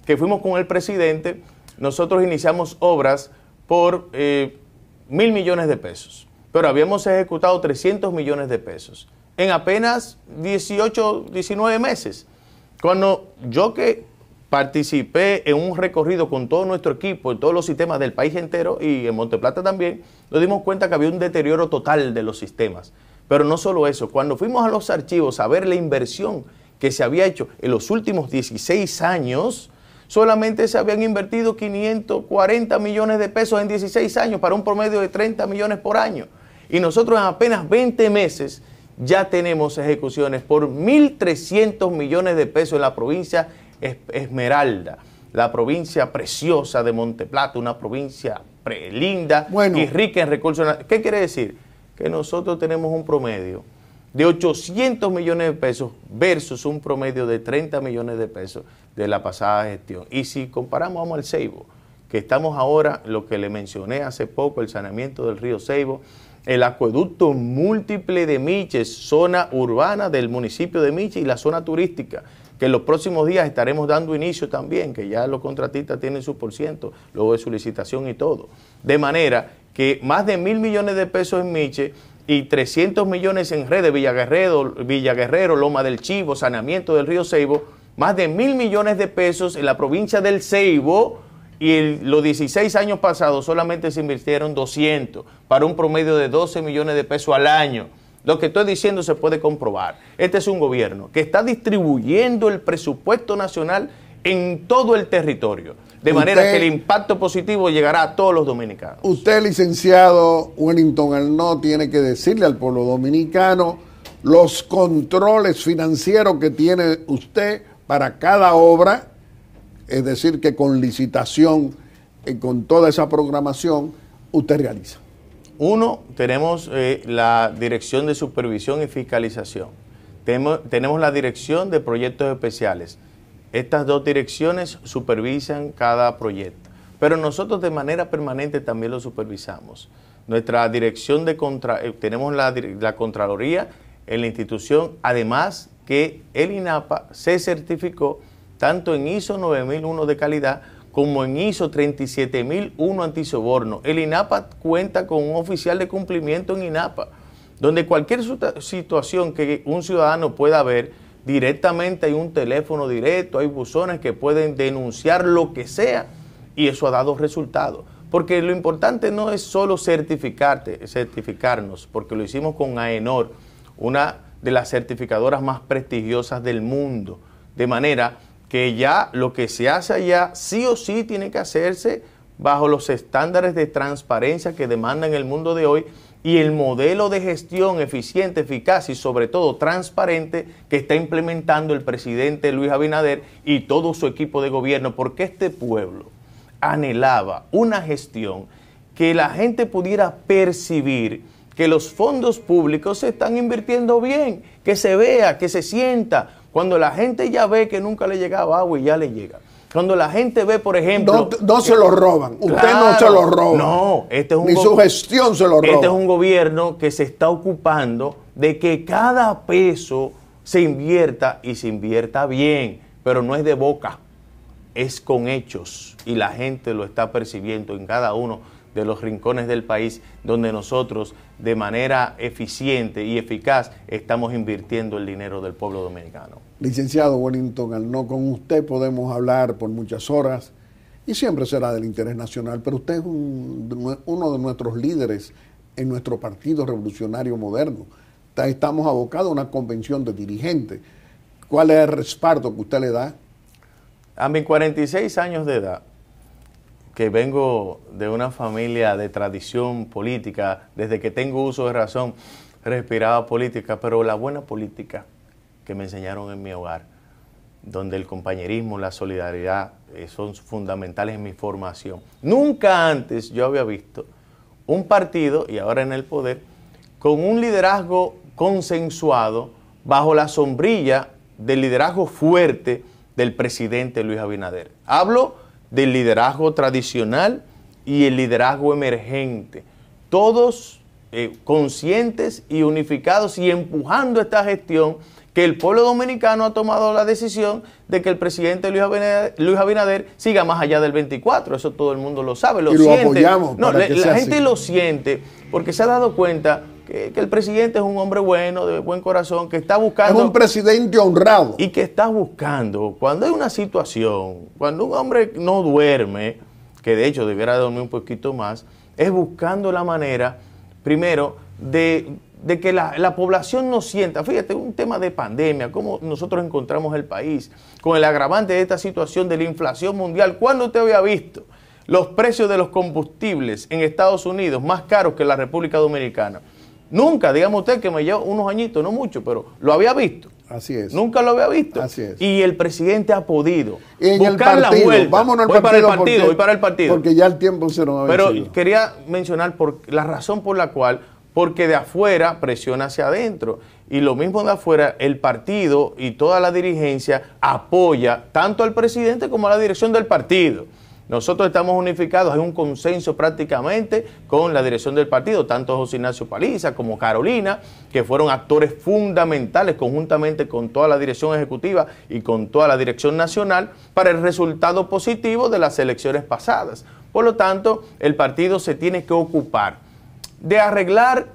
que fuimos con el presidente, nosotros iniciamos obras por eh, mil millones de pesos, pero habíamos ejecutado 300 millones de pesos en apenas 18, 19 meses. Cuando yo que participé en un recorrido con todo nuestro equipo, en todos los sistemas del país entero y en Monteplata también, nos dimos cuenta que había un deterioro total de los sistemas. Pero no solo eso, cuando fuimos a los archivos a ver la inversión que se había hecho en los últimos 16 años, solamente se habían invertido 540 millones de pesos en 16 años para un promedio de 30 millones por año. Y nosotros en apenas 20 meses ya tenemos ejecuciones por 1.300 millones de pesos en la provincia Esmeralda, la provincia preciosa de Monteplato, una provincia linda y rica en recursos. ¿Qué quiere decir? Que nosotros tenemos un promedio de 800 millones de pesos versus un promedio de 30 millones de pesos de la pasada gestión. Y si comparamos, vamos al Ceibo, que estamos ahora, lo que le mencioné hace poco, el saneamiento del río Ceibo, el acueducto múltiple de Miches, zona urbana del municipio de Miches y la zona turística, que en los próximos días estaremos dando inicio también, que ya los contratistas tienen su porciento, luego de su licitación y todo. De manera que más de mil millones de pesos en Miches y 300 millones en redes Villaguerrero, Villaguerrero, Loma del Chivo, saneamiento del río Ceibo, más de mil millones de pesos en la provincia del Ceibo y los 16 años pasados solamente se invirtieron 200 para un promedio de 12 millones de pesos al año. Lo que estoy diciendo se puede comprobar. Este es un gobierno que está distribuyendo el presupuesto nacional en todo el territorio. De manera que el impacto positivo llegará a todos los dominicanos. Usted, licenciado Wellington Arnaud, tiene que decirle al pueblo dominicano los controles financieros que tiene usted para cada obra, es decir, que con licitación, y eh, con toda esa programación, usted realiza. Uno, tenemos eh, la Dirección de Supervisión y Fiscalización. Tenemos, tenemos la Dirección de Proyectos Especiales estas dos direcciones supervisan cada proyecto, pero nosotros de manera permanente también lo supervisamos. Nuestra dirección de contra, eh, tenemos la, la Contraloría en la institución, además que el INAPA se certificó tanto en ISO 9001 de calidad como en ISO 37001 antisoborno. El INAPA cuenta con un oficial de cumplimiento en INAPA, donde cualquier situación que un ciudadano pueda ver, Directamente hay un teléfono directo, hay buzones que pueden denunciar lo que sea y eso ha dado resultados. Porque lo importante no es solo certificarte, certificarnos, porque lo hicimos con AENOR, una de las certificadoras más prestigiosas del mundo. De manera que ya lo que se hace allá sí o sí tiene que hacerse bajo los estándares de transparencia que demanda en el mundo de hoy y el modelo de gestión eficiente, eficaz y sobre todo transparente que está implementando el presidente Luis Abinader y todo su equipo de gobierno, porque este pueblo anhelaba una gestión que la gente pudiera percibir que los fondos públicos se están invirtiendo bien, que se vea, que se sienta, cuando la gente ya ve que nunca le llegaba agua y ya le llega. Cuando la gente ve, por ejemplo. No, se lo roban. Usted no se lo roba. No, este es un. Ni su gestión se lo roba. Este es un gobierno que se está ocupando de que cada peso se invierta y se invierta bien, pero no es de boca, es con hechos y la gente lo está percibiendo en cada uno de los rincones del país donde nosotros de manera eficiente y eficaz estamos invirtiendo el dinero del pueblo dominicano. Licenciado Wellington, al no con usted podemos hablar por muchas horas y siempre será del interés nacional, pero usted es uno de nuestros líderes en nuestro Partido Revolucionario Moderno. Estamos abocados a una convención de dirigentes. ¿Cuál es el respaldo que usted le da? A mis 46 años de edad, que vengo de una familia de tradición política, desde que tengo uso de razón, respiraba política, pero la buena política que me enseñaron en mi hogar, donde el compañerismo, la solidaridad eh, son fundamentales en mi formación. Nunca antes yo había visto un partido, y ahora en el poder, con un liderazgo consensuado bajo la sombrilla del liderazgo fuerte del presidente Luis Abinader. Hablo del liderazgo tradicional y el liderazgo emergente. Todos eh, conscientes y unificados y empujando esta gestión que el pueblo dominicano ha tomado la decisión de que el presidente Luis Abinader, siga más allá del 24. Eso todo el mundo lo sabe, lo, siente. la, gente lo siente porque se ha dado cuenta que, que, el presidente es un hombre bueno, de buen corazón, que está buscando... Es un presidente honrado. Y que está buscando, cuando hay una situación, cuando un hombre no duerme, que de hecho debiera dormir un poquito más, es buscando la manera, primero, de de que la, población no sienta, fíjate, un tema de pandemia, cómo nosotros encontramos el país, con el agravante de esta situación de la inflación mundial, ¿cuándo te había visto los precios de los combustibles en Estados Unidos más caros que en la República Dominicana? Nunca, digamos usted que me lleva unos añitos, no mucho, pero lo había visto. Así es. Nunca lo había visto. Así es. Y el presidente ha podido buscar partido, la vuelta. Vámonos al voy Para el partido porque, ya el tiempo se nos ha Pero quería mencionar por, la razón por la cual porque de afuera presiona hacia adentro. Y lo mismo de afuera, el partido y toda la dirigencia apoya tanto al presidente como a la dirección del partido. Nosotros estamos unificados, hay un consenso prácticamente con la dirección del partido, tanto José Ignacio Paliza como Carolina, que fueron actores fundamentales conjuntamente con toda la dirección ejecutiva y con toda la dirección nacional para el resultado positivo de las elecciones pasadas. Por lo tanto, el partido se tiene que ocupar de arreglar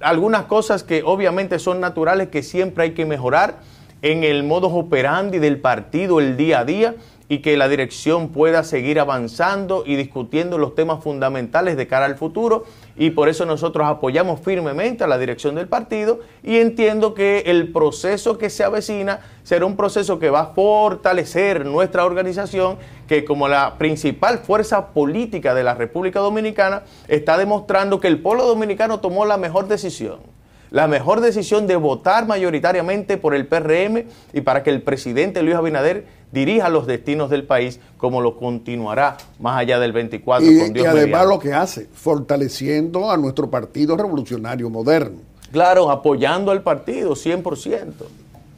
algunas cosas que obviamente son naturales, que siempre hay que mejorar en el modus operandi del partido el día a día, y que la dirección pueda seguir avanzando y discutiendo los temas fundamentales de cara al futuro y por eso nosotros apoyamos firmemente a la dirección del partido y entiendo que el proceso que se avecina será un proceso que va a fortalecer nuestra organización que como la principal fuerza política de la República Dominicana está demostrando que el pueblo dominicano tomó la mejor decisión la mejor decisión de votar mayoritariamente por el PRM y para que el presidente Luis Abinader dirija los destinos del país como lo continuará más allá del 24 y, con Dios Y además lo que hace, fortaleciendo a nuestro Partido Revolucionario Moderno. Claro, apoyando al partido 100%.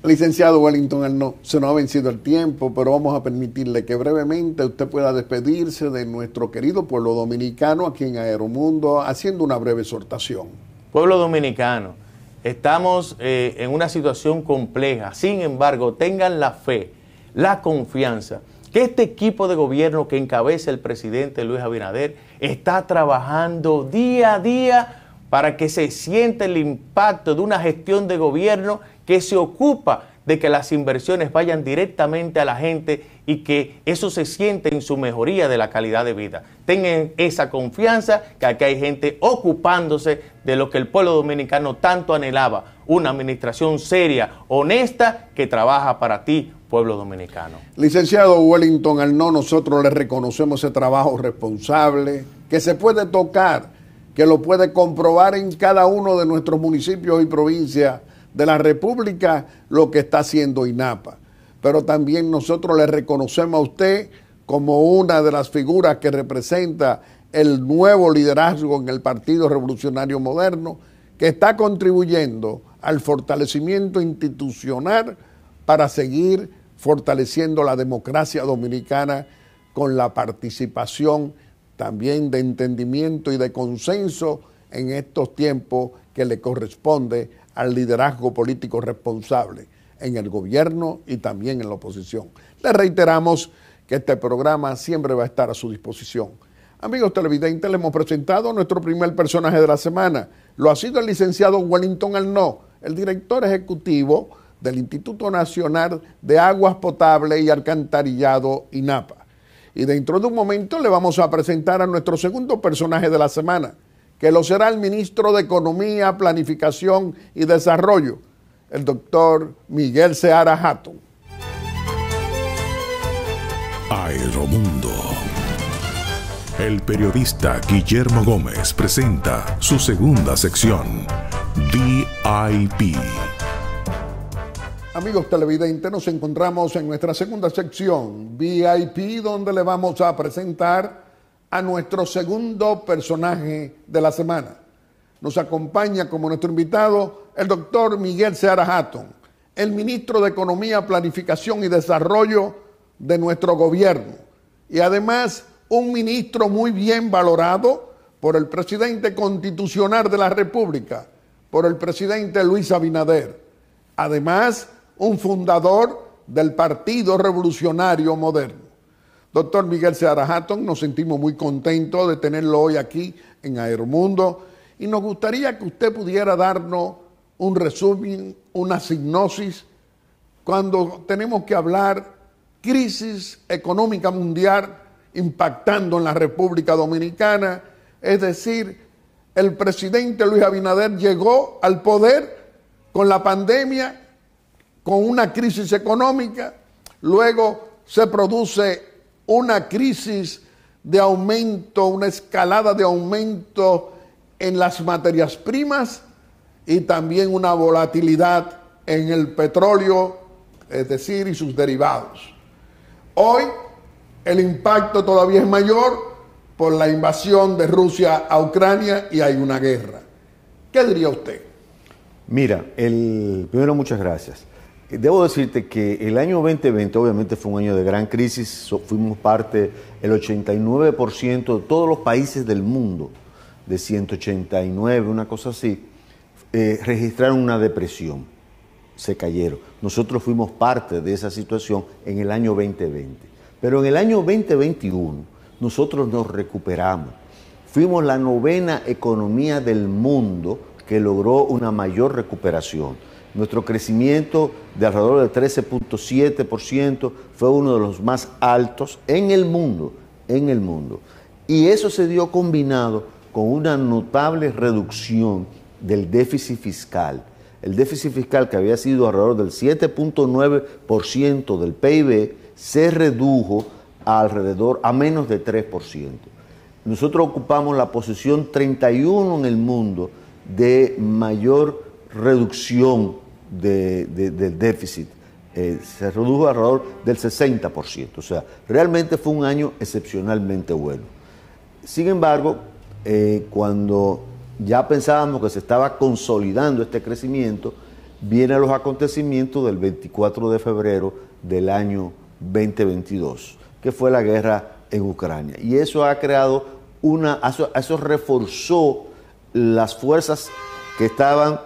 Licenciado Wellington se nos ha vencido el tiempo, pero vamos a permitirle que brevemente usted pueda despedirse de nuestro querido pueblo dominicano aquí en Aeromundo, haciendo una breve exhortación. Pueblo dominicano, estamos eh, en una situación compleja, sin embargo, tengan la fe la confianza que este equipo de gobierno que encabeza el presidente Luis Abinader está trabajando día a día para que se sienta el impacto de una gestión de gobierno que se ocupa de que las inversiones vayan directamente a la gente y que eso se siente en su mejoría de la calidad de vida. Tengan esa confianza que aquí hay gente ocupándose de lo que el pueblo dominicano tanto anhelaba, una administración seria, honesta, que trabaja para ti, pueblo dominicano. Licenciado Wellington, al no nosotros le reconocemos ese trabajo responsable, que se puede tocar, que lo puede comprobar en cada uno de nuestros municipios y provincias de la República lo que está haciendo INAPA. Pero también nosotros le reconocemos a usted como una de las figuras que representa el nuevo liderazgo en el Partido Revolucionario Moderno, que está contribuyendo al fortalecimiento institucional para seguir fortaleciendo la democracia dominicana con la participación también de entendimiento y de consenso en estos tiempos que le corresponde al liderazgo político responsable en el gobierno y también en la oposición. Le reiteramos que este programa siempre va a estar a su disposición. Amigos televidentes, le hemos presentado nuestro primer personaje de la semana. Lo ha sido el licenciado Wellington Alnó, el director ejecutivo del Instituto Nacional de Aguas Potables y Alcantarillado INAPA. Y dentro de un momento le vamos a presentar a nuestro segundo personaje de la semana, que lo será el ministro de Economía, Planificación y Desarrollo, el doctor Miguel Seara Hatton. Aeromundo. El periodista Guillermo Gómez presenta su segunda sección, DIP Amigos televidentes, nos encontramos en nuestra segunda sección VIP donde le vamos a presentar a nuestro segundo personaje de la semana. Nos acompaña como nuestro invitado el doctor Miguel Seara Hatton, el ministro de Economía, Planificación y Desarrollo de nuestro gobierno y además un ministro muy bien valorado por el presidente constitucional de la República, por el presidente Luis Abinader. Además, un fundador del Partido Revolucionario Moderno. Doctor Miguel Seara Hatton, nos sentimos muy contentos de tenerlo hoy aquí en Aeromundo y nos gustaría que usted pudiera darnos un resumen, una sinopsis cuando tenemos que hablar crisis económica mundial impactando en la República Dominicana, es decir, el presidente Luis Abinader llegó al poder con la pandemia con una crisis económica, luego se produce una crisis de aumento, una escalada de aumento en las materias primas y también una volatilidad en el petróleo, es decir, y sus derivados. Hoy el impacto todavía es mayor por la invasión de Rusia a Ucrania y hay una guerra. ¿Qué diría usted? Mira, el primero muchas gracias. Debo decirte que el año 2020 obviamente fue un año de gran crisis, fuimos parte, el 89% de todos los países del mundo, de 189, una cosa así, eh, registraron una depresión, se cayeron. Nosotros fuimos parte de esa situación en el año 2020, pero en el año 2021 nosotros nos recuperamos. Fuimos la novena economía del mundo que logró una mayor recuperación. Nuestro crecimiento de alrededor del 13.7% fue uno de los más altos en el mundo, en el mundo. Y eso se dio combinado con una notable reducción del déficit fiscal. El déficit fiscal que había sido alrededor del 7.9% del PIB se redujo a alrededor a menos de 3%. Nosotros ocupamos la posición 31 en el mundo de mayor reducción del déficit eh, se redujo alrededor del 60%. O sea, realmente fue un año excepcionalmente bueno. Sin embargo, eh, cuando ya pensábamos que se estaba consolidando este crecimiento, vienen los acontecimientos del 24 de febrero del año 2022, que fue la guerra en Ucrania. Y eso ha creado una, eso reforzó las fuerzas que estaban,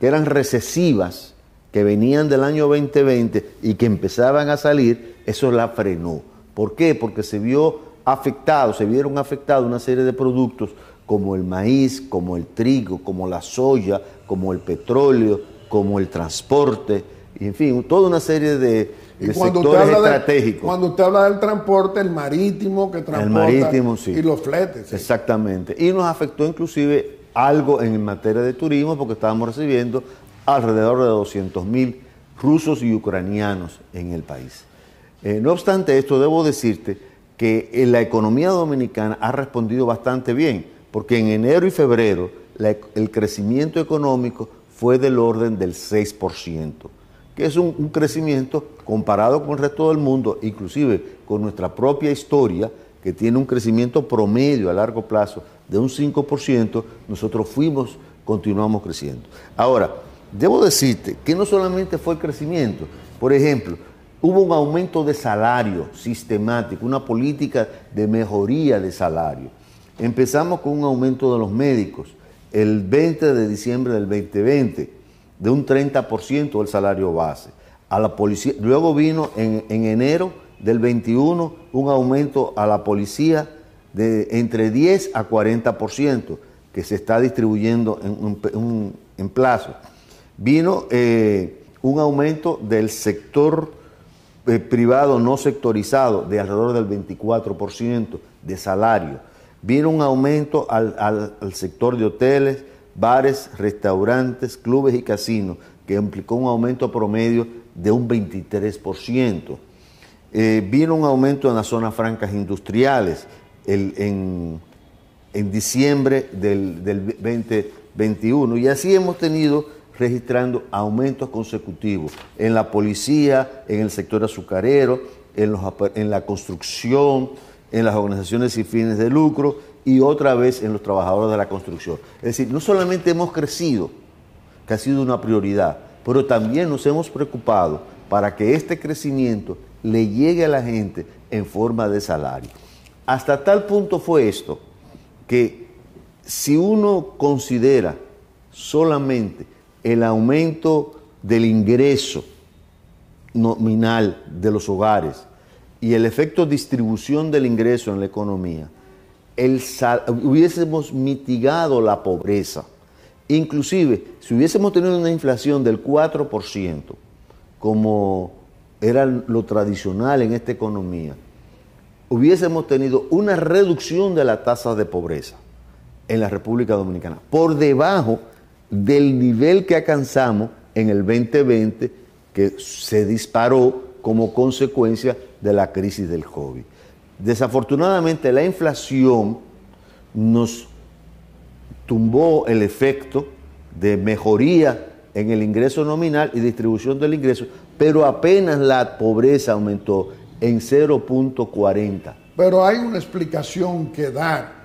que eran recesivas que venían del año 2020 y que empezaban a salir, eso la frenó. ¿Por qué? Porque se vio afectado, se vieron afectados una serie de productos como el maíz, como el trigo, como la soya, como el petróleo, como el transporte, y en fin, toda una serie de, sectores estratégicos. cuando usted habla del transporte, el marítimo que transporta el marítimo, sí. y los fletes. Exactamente. Y nos afectó inclusive algo en materia de turismo porque estábamos recibiendo alrededor de 200.000 rusos y ucranianos en el país. Eh, no obstante esto, debo decirte que eh, la economía dominicana ha respondido bastante bien, porque en enero y febrero el crecimiento económico fue del orden del 6%, que es un, un crecimiento comparado con el resto del mundo, inclusive con nuestra propia historia, que tiene un crecimiento promedio a largo plazo de un 5%, nosotros fuimos, continuamos creciendo. Ahora, Debo decirte que no solamente fue el crecimiento, por ejemplo, hubo un aumento de salario sistemático, una política de mejoría de salario. Empezamos con un aumento de los médicos el 20 de diciembre del 2020, de un 30% del salario base. A la policía, luego vino en, enero del 21 un aumento a la policía de entre 10 a 40%, que se está distribuyendo en plazo. Vino eh, un aumento del sector eh, privado no sectorizado de alrededor del 24% de salario. Vino un aumento al, sector de hoteles, bares, restaurantes, clubes y casinos, que implicó un aumento promedio de un 23%. Eh, vino un aumento en las zonas francas industriales en, diciembre del, del 2021 y así hemos tenido registrando aumentos consecutivos en la policía, en el sector azucarero, en, la construcción, en las organizaciones sin fines de lucro y otra vez en los trabajadores de la construcción. Es decir, no solamente hemos crecido, que ha sido una prioridad, pero también nos hemos preocupado para que este crecimiento le llegue a la gente en forma de salario. Hasta tal punto fue esto que si uno considera solamente el aumento del ingreso nominal de los hogares y el efecto distribución del ingreso en la economía, hubiésemos mitigado la pobreza. Inclusive, si hubiésemos tenido una inflación del 4%, como era lo tradicional en esta economía, hubiésemos tenido una reducción de la tasa de pobreza en la República Dominicana, por debajo del nivel que alcanzamos en el 2020, que se disparó como consecuencia de la crisis del COVID. Desafortunadamente la inflación nos tumbó el efecto de mejoría en el ingreso nominal y distribución del ingreso, pero apenas la pobreza aumentó en 0.40. Pero hay una explicación que dar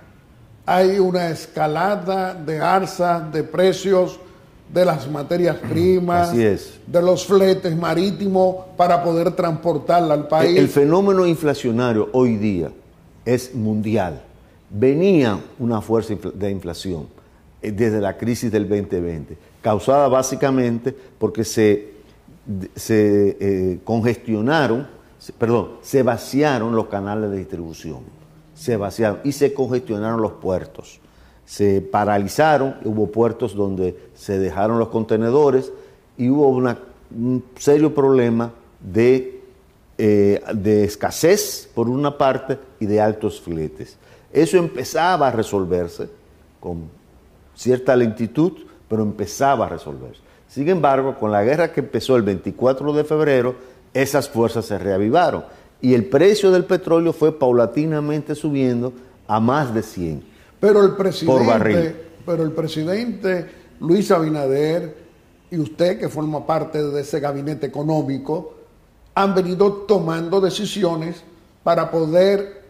hay una escalada de alza de precios de las materias primas, de los fletes marítimos para poder transportarla al e-, país. El fenómeno inflacionario hoy día es mundial. Venía una fuerza de inflación eh, desde la crisis del 2020, causada básicamente porque se, se eh, congestionaron, perdón, se vaciaron los canales de distribución se vaciaron y se congestionaron los puertos. Se paralizaron, hubo puertos donde se dejaron los contenedores y hubo un serio problema de, eh, de escasez por una parte y de altos fletes Eso empezaba a resolverse con cierta lentitud, pero empezaba a resolverse. Sin embargo, con la guerra que empezó el 24 de febrero, esas fuerzas se reavivaron y el precio del petróleo fue paulatinamente subiendo a más de 100 pero el presidente, por barril. Pero el presidente Luis Abinader y usted, que forma parte de ese gabinete económico, han venido tomando decisiones para poder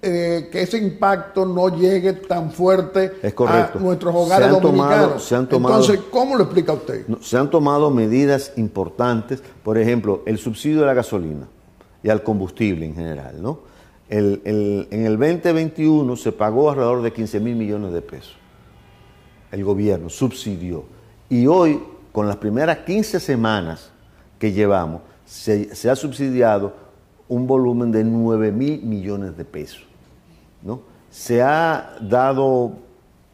eh, que ese impacto no llegue tan fuerte a nuestros hogares dominicanos. se Entonces, ¿cómo lo explica usted? se han tomado medidas importantes, por ejemplo, el subsidio de la gasolina y al combustible en general. ¿no? en el 2021 se pagó alrededor de 15 mil millones de pesos. El gobierno subsidió. Y hoy, con las primeras 15 semanas que llevamos, se, ha subsidiado un volumen de 9 mil millones de pesos. ¿no? Se ha dado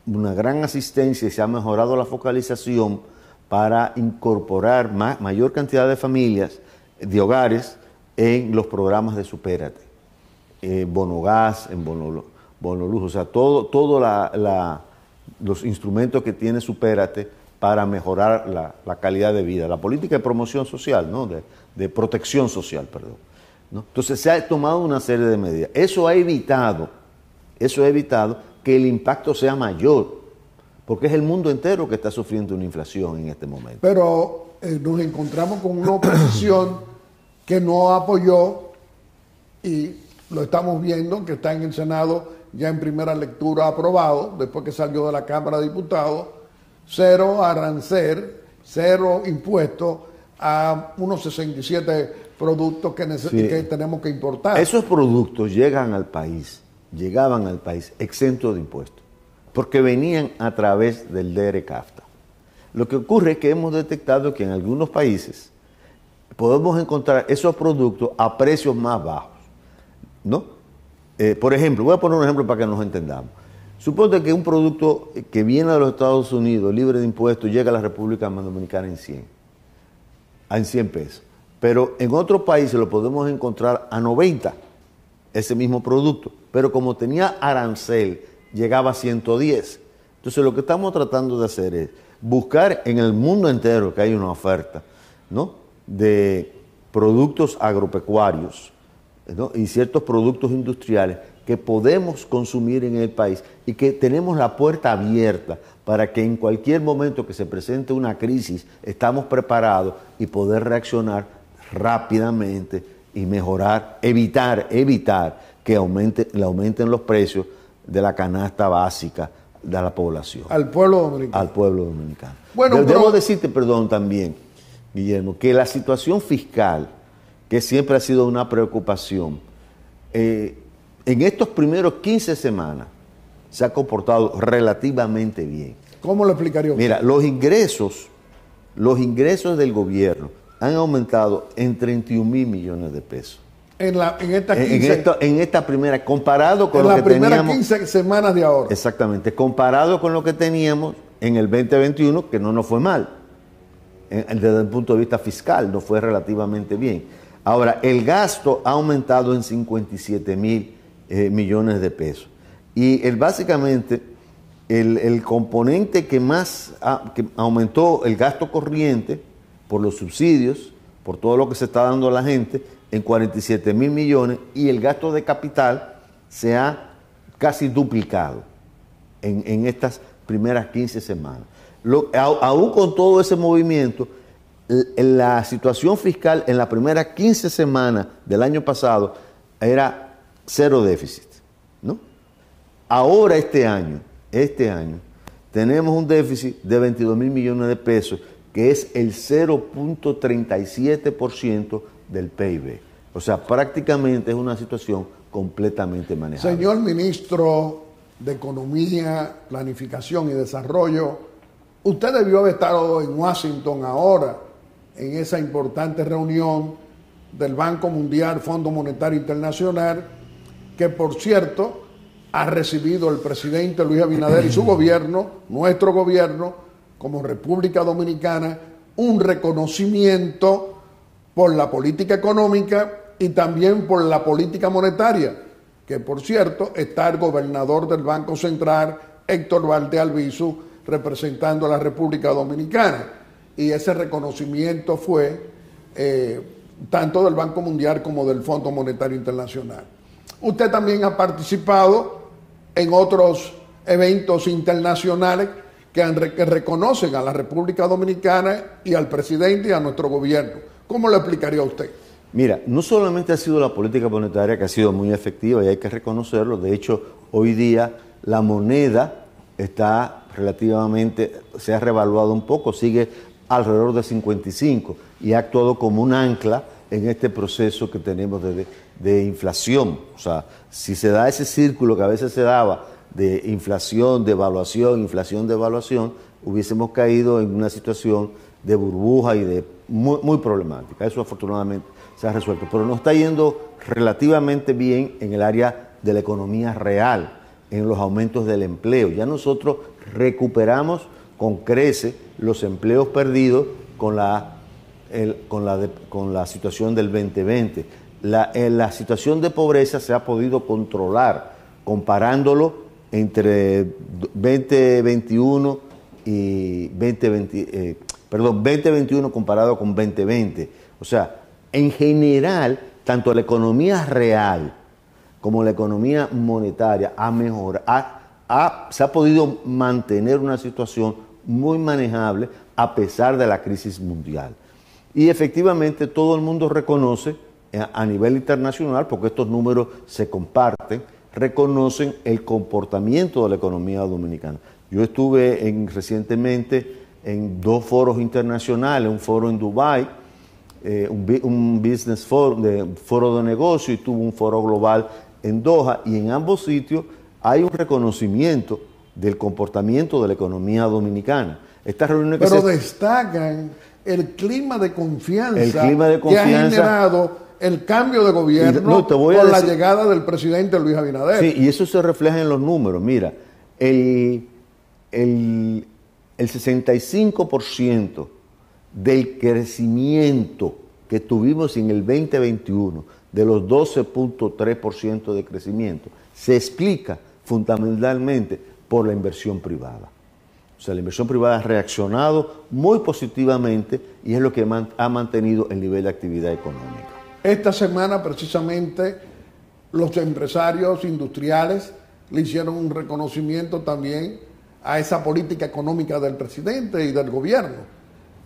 una gran asistencia y se ha mejorado la focalización para incorporar mayor cantidad de familias, de hogares, en los programas de Supérate, eh, Bonogás, en Bonoluz, Bonoluz, o sea, todos todo la, los instrumentos que tiene Supérate para mejorar la, calidad de vida, la política de promoción social, ¿no? de, protección social, perdón. Entonces se ha tomado una serie de medidas. Eso ha evitado, eso ha evitado que el impacto sea mayor, porque es el mundo entero que está sufriendo una inflación en este momento. Pero eh, nos encontramos con una oposición que no apoyó y lo estamos viendo que está en el Senado ya en primera lectura aprobado, después que salió de la Cámara de Diputados, cero arancel, cero impuestos a unos 67 productos que, que tenemos que importar. Esos productos llegan al país, llegaban al país exento de impuestos, porque venían a través del DRCAFTA. Lo que ocurre es que hemos detectado que en algunos países, podemos encontrar esos productos a precios más bajos. ¿no? Eh, por ejemplo, voy a poner un ejemplo para que nos entendamos. Suponte que un producto que viene de los Estados Unidos, libre de impuestos, llega a la República Dominicana en 100, en 100 pesos. Pero en otros países lo podemos encontrar a 90, ese mismo producto. Pero como tenía arancel, llegaba a 110. Entonces lo que estamos tratando de hacer es buscar en el mundo entero que hay una oferta, ¿no? de productos agropecuarios y ciertos productos industriales que podemos consumir en el país y que tenemos la puerta abierta para que en cualquier momento que se presente una crisis estamos preparados y poder reaccionar rápidamente y mejorar, evitar, evitar que aumente, le aumenten los precios de la canasta básica de la población. Al pueblo dominicano. Al pueblo dominicano. Bueno, Debo decirte, perdón, también, Guillermo, que la situación fiscal, que siempre ha sido una preocupación, eh, en estos primeros 15 semanas se ha comportado relativamente bien. ¿Cómo lo explicaría usted? Mira, los ingresos, los ingresos del gobierno han aumentado en 31 mil millones de pesos. En, la, en, esta 15, en, esta primera, comparado con lo que teníamos. En las primeras 15 semanas de ahora. Exactamente, comparado con lo que teníamos en el 2021, que no nos fue mal. Eh, desde el punto de vista fiscal, no fue relativamente bien. Ahora, el gasto ha aumentado en 57 mil eh, millones de pesos. Y el, básicamente, el, componente que más aumentó el gasto corriente por los subsidios, por todo lo que se está dando a la gente, en 47 mil millones, y el gasto de capital se ha casi duplicado en estas primeras 15 semanas aún con todo ese movimiento, la situación fiscal en las primeras 15 semanas del año pasado era cero déficit. ¿no? Ahora este año, este año, tenemos un déficit de 22 mil millones de pesos, que es el 0.37% del PIB. O sea, prácticamente es una situación completamente manejable. Señor ministro de Economía, Planificación y Desarrollo, Usted debió haber estado en Washington ahora, en esa importante reunión del Banco Mundial, Fondo Monetario Internacional, que por cierto ha recibido el presidente Luis Abinader y su gobierno, nuestro gobierno, como República Dominicana, un reconocimiento por la política económica y también por la política monetaria, que por cierto está el gobernador del Banco Central, Héctor Valdés Albizu, representando a la República Dominicana. Y ese reconocimiento fue eh, tanto del Banco Mundial como del Fondo Monetario Internacional. Usted también ha participado en otros eventos internacionales que, que reconocen a la República Dominicana y al presidente y a nuestro gobierno. ¿Cómo lo explicaría usted? Mira, no solamente ha sido la política monetaria que ha sido muy efectiva y hay que reconocerlo, de hecho hoy día la moneda está relativamente se ha revaluado un poco, sigue alrededor de 55 y ha actuado como un ancla en este proceso que tenemos de, inflación. O sea, si se da ese círculo que a veces se daba de inflación, devaluación, inflación, devaluación, hubiésemos caído en una situación de burbuja y de muy, muy problemática. Eso afortunadamente se ha resuelto. Pero nos está yendo relativamente bien en el área de la economía real, en los aumentos del empleo. Ya nosotros recuperamos con crece los empleos perdidos con la, con la, situación del 2020. La, eh, la situación de pobreza se ha podido controlar comparándolo entre 2021 y 2020, eh, perdón, 2021 comparado con 2020. O sea, en general, tanto la economía real como la economía monetaria ha mejorado, se ha podido mantener una situación muy manejable a pesar de la crisis mundial. Y efectivamente todo el mundo reconoce eh, a nivel internacional, porque estos números se comparten, reconocen el comportamiento de la economía dominicana. Yo estuve recientemente en dos foros internacionales, un foro en Dubái, eh, un, business forum, foro de negocio y tuvo un foro global en Doha y en ambos sitios hay un reconocimiento del comportamiento de la economía dominicana. Pero destacan el clima de confianza, el clima de confianza que ha generado el cambio de gobierno con la llegada del presidente Luis Abinader. Sí, y eso se refleja en los números. Mira, el, el, el 65% del crecimiento que tuvimos en el 2021, de los 12.3% de crecimiento, se explica fundamentalmente por la inversión privada. O sea, la inversión privada ha reaccionado muy positivamente y es lo que ha mantenido el nivel de actividad económica. Esta semana precisamente los empresarios industriales le hicieron un reconocimiento también a esa política económica del presidente y del gobierno.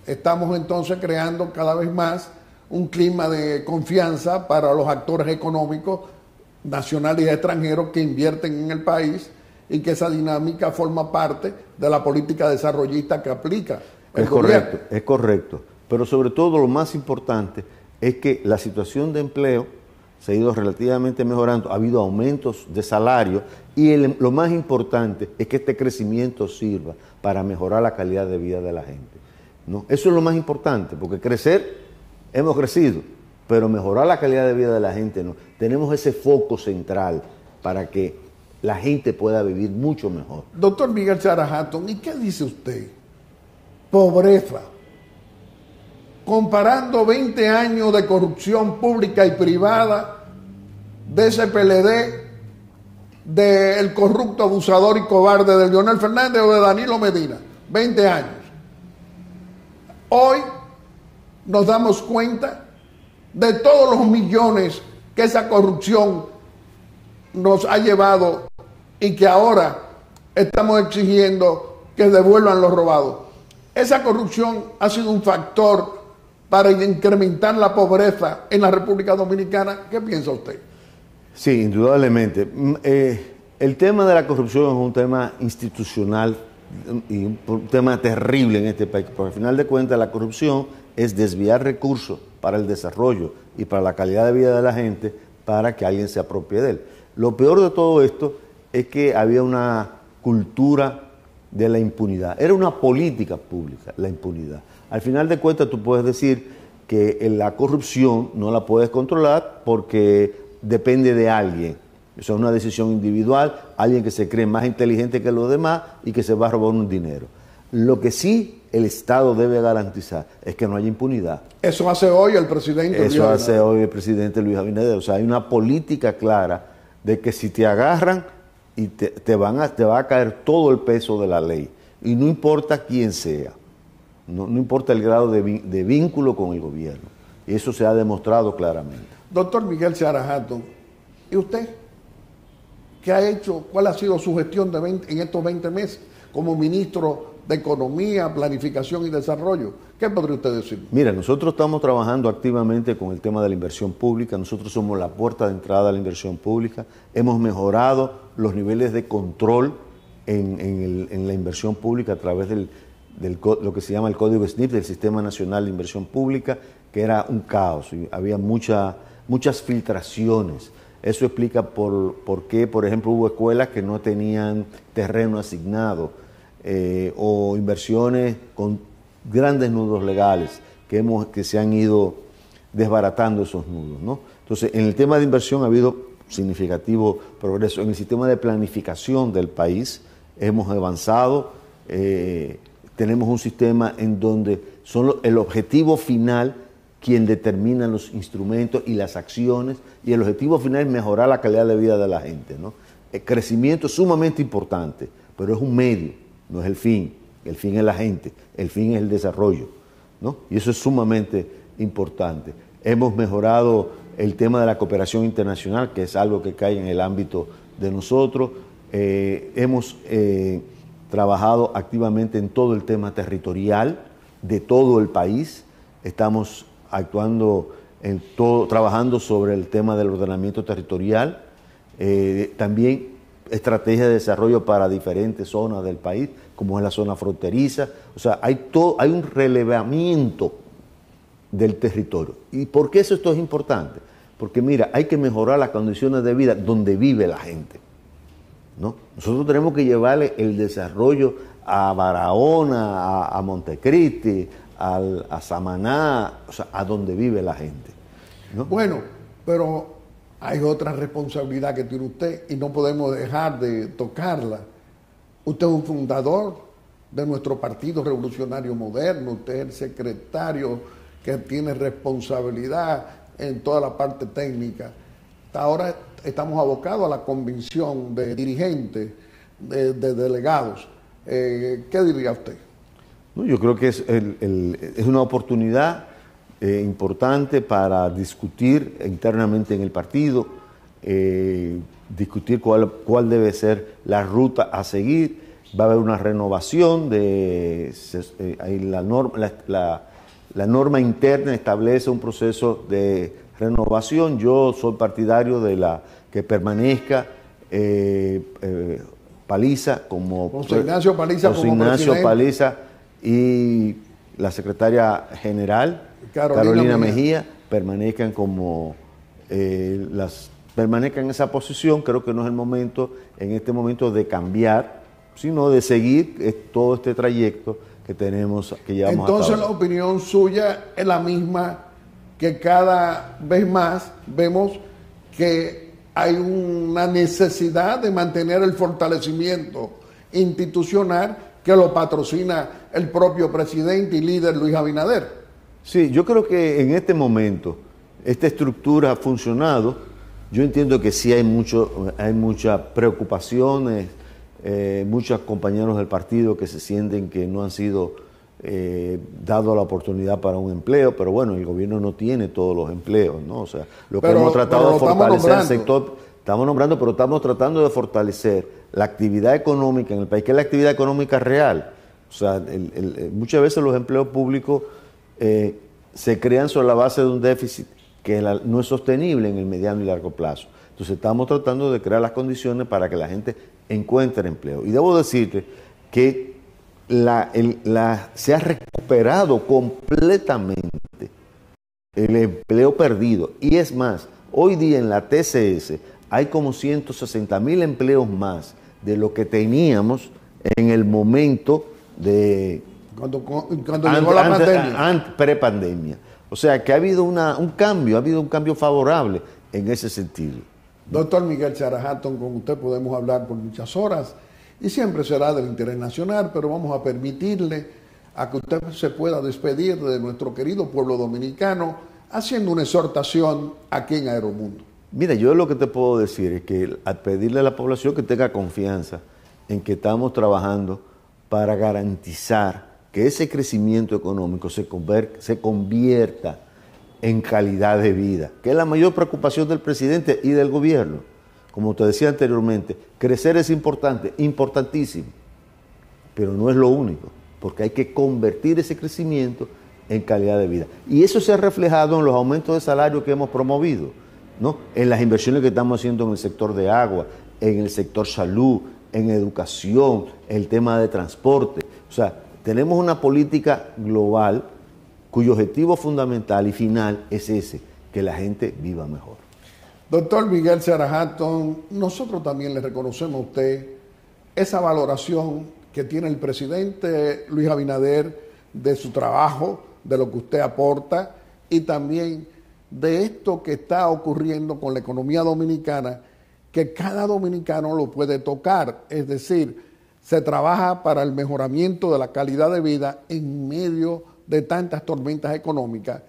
Estamos entonces creando cada vez más un clima de confianza para los actores económicos nacionales y extranjeros que invierten en el país y que esa dinámica forma parte de la política desarrollista que aplica. El es correcto, es correcto. Pero sobre todo lo más importante es que la situación de empleo se ha ido relativamente mejorando, ha habido aumentos de salario y lo más importante es que este crecimiento sirva para mejorar la calidad de vida de la gente. ¿no? Eso es lo más importante, porque crecer, hemos crecido, pero mejorar la calidad de vida de la gente no. Tenemos ese foco central para que la gente pueda vivir mucho mejor. Doctor Miguel Charajatón, ¿y qué dice usted? Pobreza. Comparando 20 años de corrupción pública y privada de ese PLD, del corrupto abusador y cobarde de Leonel Fernández o de Danilo Medina, 20 años. Hoy nos damos cuenta de todos los millones que esa corrupción nos ha llevado y que ahora estamos exigiendo que devuelvan los robados. Esa corrupción ha sido un factor para incrementar la pobreza en la República Dominicana. ¿Qué piensa usted? Sí, indudablemente. Mm, eh, el tema de la corrupción es un tema institucional mm, y un tema terrible en este país, porque al final de cuentas la corrupción es desviar recursos para el desarrollo y para la calidad de vida de la gente para que alguien se apropie de él. Lo peor de todo esto es que había una cultura de la impunidad. Era una política pública la impunidad. Al final de cuentas tú puedes decir que la corrupción no la puedes controlar porque depende de alguien. Eso es una decisión individual, alguien que se cree más inteligente que los demás y que se va a robar un dinero. Lo que sí el Estado debe garantizar es que no haya impunidad. Eso hace hoy el presidente Eso Luis hace hoy el presidente Luis Abinader. O sea, hay una política clara de que si te agarran y te, van a, te va a caer todo el peso de la ley. Y no importa quién sea, no, importa el grado de, vínculo con el gobierno. Y eso se ha demostrado claramente. Doctor Miguel Sarajato, ¿y usted? ¿Qué ha hecho? ¿Cuál ha sido su gestión de en estos 20 meses como ministro de Economía, Planificación y Desarrollo. ¿Qué podría usted decir? Mira, nosotros estamos trabajando activamente con el tema de la inversión pública. Nosotros somos la puerta de entrada a la inversión pública. Hemos mejorado los niveles de control en, la inversión pública a través de lo que se llama el código SNIP, del Sistema Nacional de Inversión Pública, que era un caos. Y había muchas filtraciones. Eso explica por qué, por ejemplo, hubo escuelas que no tenían terreno asignado eh, o inversiones con grandes nudos legales que, hemos, que se han ido desbaratando esos nudos. Entonces, en el tema de inversión ha habido significativo progreso. En el sistema de planificación del país hemos avanzado. Eh, tenemos un sistema en donde son el objetivo final quien determina los instrumentos y las acciones y el objetivo final es mejorar la calidad de vida de la gente. El crecimiento es sumamente importante, pero es un medio no es el fin, el fin es la gente, el fin es el desarrollo, ¿no? Y eso es sumamente importante. Hemos mejorado el tema de la cooperación internacional, que es algo que cae en el ámbito de nosotros. Eh, hemos eh, trabajado activamente en todo el tema territorial de todo el país. Estamos actuando en todo, trabajando sobre el tema del ordenamiento territorial. Eh, también estrategias de desarrollo para diferentes zonas del país, como es la zona fronteriza. O sea, hay, todo, hay un relevamiento del territorio. ¿Y por qué eso esto es importante? Porque mira, hay que mejorar las condiciones de vida donde vive la gente. ¿no? Nosotros tenemos que llevarle el desarrollo a Barahona, a, Montecristi, a Samaná, o sea, a donde vive la gente. Bueno, pero hay otra responsabilidad que tiene usted y no podemos dejar de tocarla. Usted es un fundador de nuestro Partido Revolucionario Moderno, usted es el secretario que tiene responsabilidad en toda la parte técnica. Ahora estamos abocados a la convicción de dirigentes, de, delegados. Eh, ¿Qué diría usted? yo creo que es una oportunidad eh, importante para discutir internamente en el partido, eh, discutir cuál, cuál debe ser la ruta a seguir. Va a haber una renovación de eh, la, norma, la, interna establece un proceso de renovación. Yo soy partidario de la que permanezca Paliza como José Ignacio Paliza, Ignacio Paliza y la secretaria general Carolina, Mejía. permanezcan como eh, las permanezcan en esa posición. Creo que no es el momento, en este momento, de cambiar, sino de seguir eh, todo este trayecto que tenemos, que Entonces, la opinión suya es la misma que cada vez más vemos que hay una necesidad de mantener el fortalecimiento institucional que lo patrocina el propio presidente y líder Luis Abinader. Sí, yo creo que en este momento esta estructura ha funcionado. Yo entiendo que sí hay, mucho, hay muchas preocupaciones, eh, eh, muchos compañeros del partido que se sienten que no han sido eh, dado la oportunidad para un empleo, pero bueno, el gobierno no tiene todos los empleos, ¿no? O sea, lo que hemos tratado de fortalecer el sector, estamos nombrando, pero estamos tratando de fortalecer la actividad económica en el país, que es la actividad económica real. O sea, eh, muchas veces los empleos públicos eh, se crean sobre la base de un déficit que no es sostenible en el mediano y largo plazo. Entonces estamos tratando de crear las condiciones para que la gente encuentre empleo. Y debo decirte que se ha recuperado completamente el empleo perdido. Y es más, hoy día en la TCS hay como 160 mil empleos más de lo que teníamos en el momento de cuando, llegó la pandemia. pre prepandemia. O sea que ha habido un cambio, ha habido un cambio favorable en ese sentido. Doctor Miguel Charajaton, con usted podemos hablar por muchas horas y siempre será del interés nacional, pero vamos a permitirle a que usted se pueda despedir de nuestro querido pueblo dominicano haciendo una exhortación aquí en Aeromundo. Mira, yo lo que te puedo decir es que al pedirle a la población que tenga confianza en que estamos trabajando para garantizar que ese crecimiento económico se, convierta en calidad de vida, que es la mayor preocupación del presidente y del gobierno. Como te decía anteriormente, crecer es importante, importantísimo, pero no es lo único, porque hay que convertir ese crecimiento en calidad de vida. Y eso se ha reflejado en los aumentos de salario que hemos promovido, ¿no? en las inversiones que estamos haciendo en el sector de agua, en el sector salud, en educación, el tema de transporte. O sea, tenemos una política global cuyo objetivo fundamental y final es ese, que la gente viva mejor. Doctor Miguel Sarajatón, nosotros también le reconocemos a usted esa valoración que tiene el presidente Luis Abinader de su trabajo, de lo que usted aporta y también de esto que está ocurriendo con la economía dominicana, que cada dominicano lo puede tocar. Es decir, se trabaja para el mejoramiento de la calidad de vida en medio de tantas tormentas económicas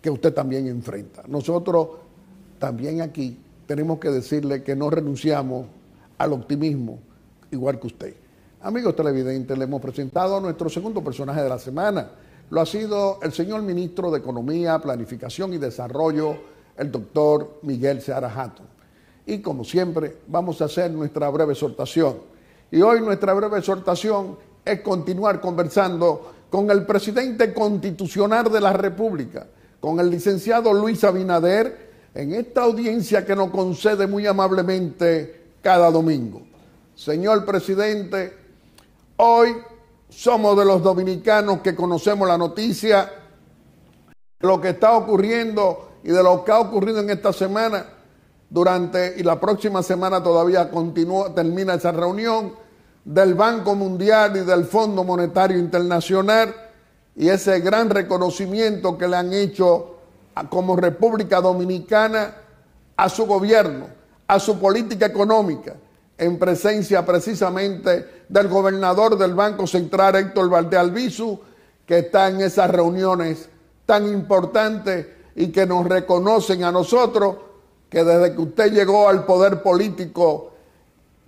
que usted también enfrenta. Nosotros también aquí tenemos que decirle que no renunciamos al optimismo, igual que usted. Amigos televidentes, le hemos presentado a nuestro segundo personaje de la semana. Lo ha sido el señor ministro de Economía, Planificación y Desarrollo, el doctor Miguel Seara Hatton. Y como siempre, vamos a hacer nuestra breve exhortación. Y hoy nuestra breve exhortación es continuar conversando con el presidente constitucional de la República, con el licenciado Luis Abinader, en esta audiencia que nos concede muy amablemente cada domingo. Señor presidente, hoy somos de los dominicanos que conocemos la noticia, lo que está ocurriendo y de lo que ha ocurrido en esta semana durante y la próxima semana todavía continúa, termina esa reunión del Banco Mundial y del Fondo Monetario Internacional y ese gran reconocimiento que le han hecho como República Dominicana a su gobierno, a su política económica, en presencia precisamente del gobernador del Banco Central Héctor Valdés Albizu, que está en esas reuniones tan importantes y que nos reconocen a nosotros que desde que usted llegó al poder político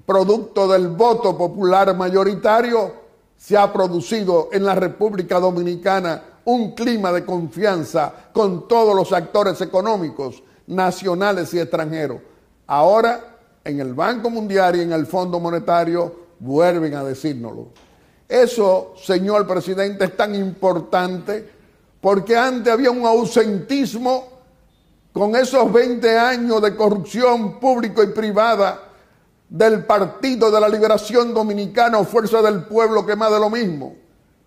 producto del voto popular mayoritario, se ha producido en la República Dominicana un clima de confianza con todos los actores económicos, nacionales y extranjeros. Ahora, en el Banco Mundial y en el Fondo Monetario, vuelven a decírnoslo. Eso, señor presidente, es tan importante porque antes había un ausentismo con esos 20 años de corrupción pública y privada del Partido de la Liberación Dominicana o Fuerza del Pueblo, que más de lo mismo,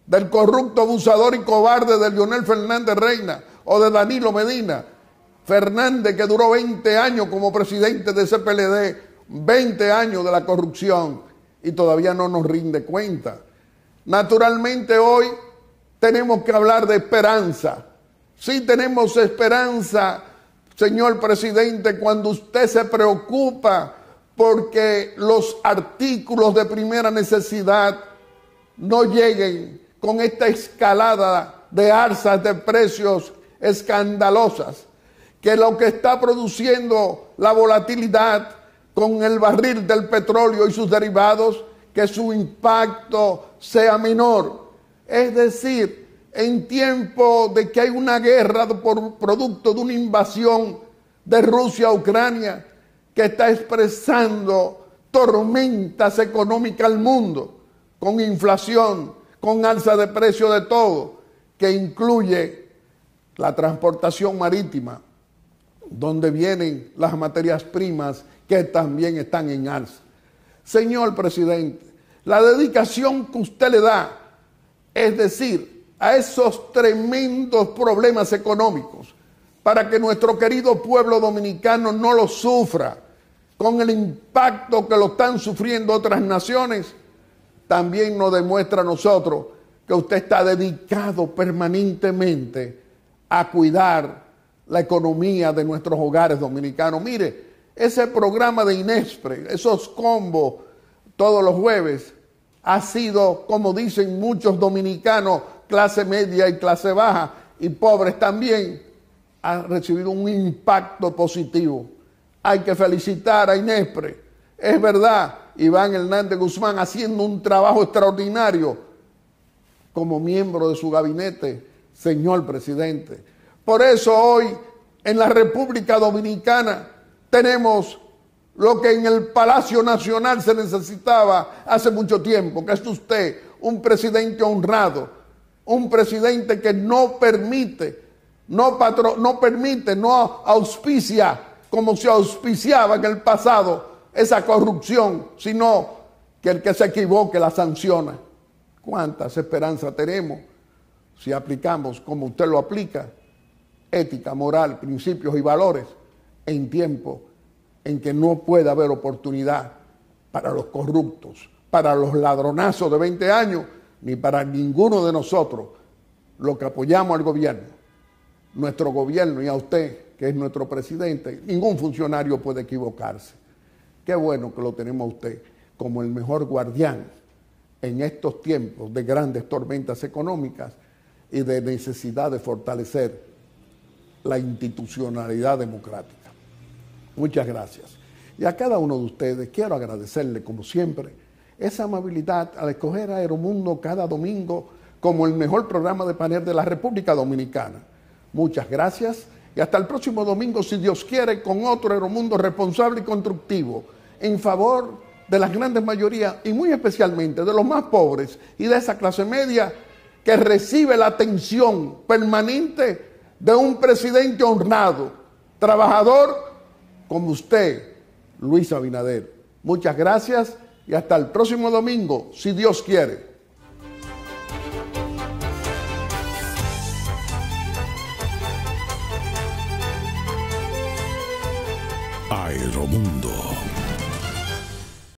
del corrupto, abusador y cobarde de Lionel Fernández Reina o de Danilo Medina. Fernández, que duró 20 años como presidente de ese PLD, 20 años de la corrupción y todavía no nos rinde cuenta. Naturalmente hoy tenemos que hablar de esperanza. Sí tenemos esperanza, señor presidente, cuando usted se preocupa porque los artículos de primera necesidad no lleguen con esta escalada de alzas de precios escandalosas, que lo que está produciendo la volatilidad con el barril del petróleo y sus derivados, que su impacto sea menor. Es decir, en tiempo de que hay una guerra por producto de una invasión de Rusia a Ucrania, que está expresando tormentas económicas al mundo, con inflación, con alza de precio de todo, que incluye la transportación marítima, donde vienen las materias primas que también están en alza. Señor presidente, la dedicación que usted le da, es decir, a esos tremendos problemas económicos, para que nuestro querido pueblo dominicano no los sufra, con el impacto que lo están sufriendo otras naciones, también nos demuestra a nosotros que usted está dedicado permanentemente a cuidar la economía de nuestros hogares dominicanos. Mire, ese programa de Inespre, esos combos todos los jueves, ha sido, como dicen muchos dominicanos, clase media y clase baja, y pobres también, han recibido un impacto positivo. Hay que felicitar a Inespre. Es verdad, Iván Hernández Guzmán haciendo un trabajo extraordinario como miembro de su gabinete, señor presidente. Por eso hoy en la República Dominicana tenemos lo que en el Palacio Nacional se necesitaba hace mucho tiempo, que es usted, un presidente honrado, un presidente que no permite, no, no permite, no auspicia como se auspiciaba en el pasado esa corrupción, sino que el que se equivoque la sanciona. ¿Cuántas esperanzas tenemos si aplicamos como usted lo aplica? Ética, moral, principios y valores en tiempo en que no puede haber oportunidad para los corruptos, para los ladronazos de 20 años, ni para ninguno de nosotros, los que apoyamos al gobierno, nuestro gobierno y a usted que es nuestro presidente, ningún funcionario puede equivocarse. Qué bueno que lo tenemos a usted como el mejor guardián en estos tiempos de grandes tormentas económicas y de necesidad de fortalecer la institucionalidad democrática. Muchas gracias. Y a cada uno de ustedes quiero agradecerle, como siempre, esa amabilidad al escoger a Aeromundo cada domingo como el mejor programa de panel de la República Dominicana. Muchas gracias y hasta el próximo domingo, si Dios quiere, con otro Aeromundo responsable y constructivo en favor de las grandes mayorías y muy especialmente de los más pobres y de esa clase media que recibe la atención permanente de un presidente honrado, trabajador como usted, Luis Abinader. Muchas gracias y hasta el próximo domingo, si Dios quiere. Romundo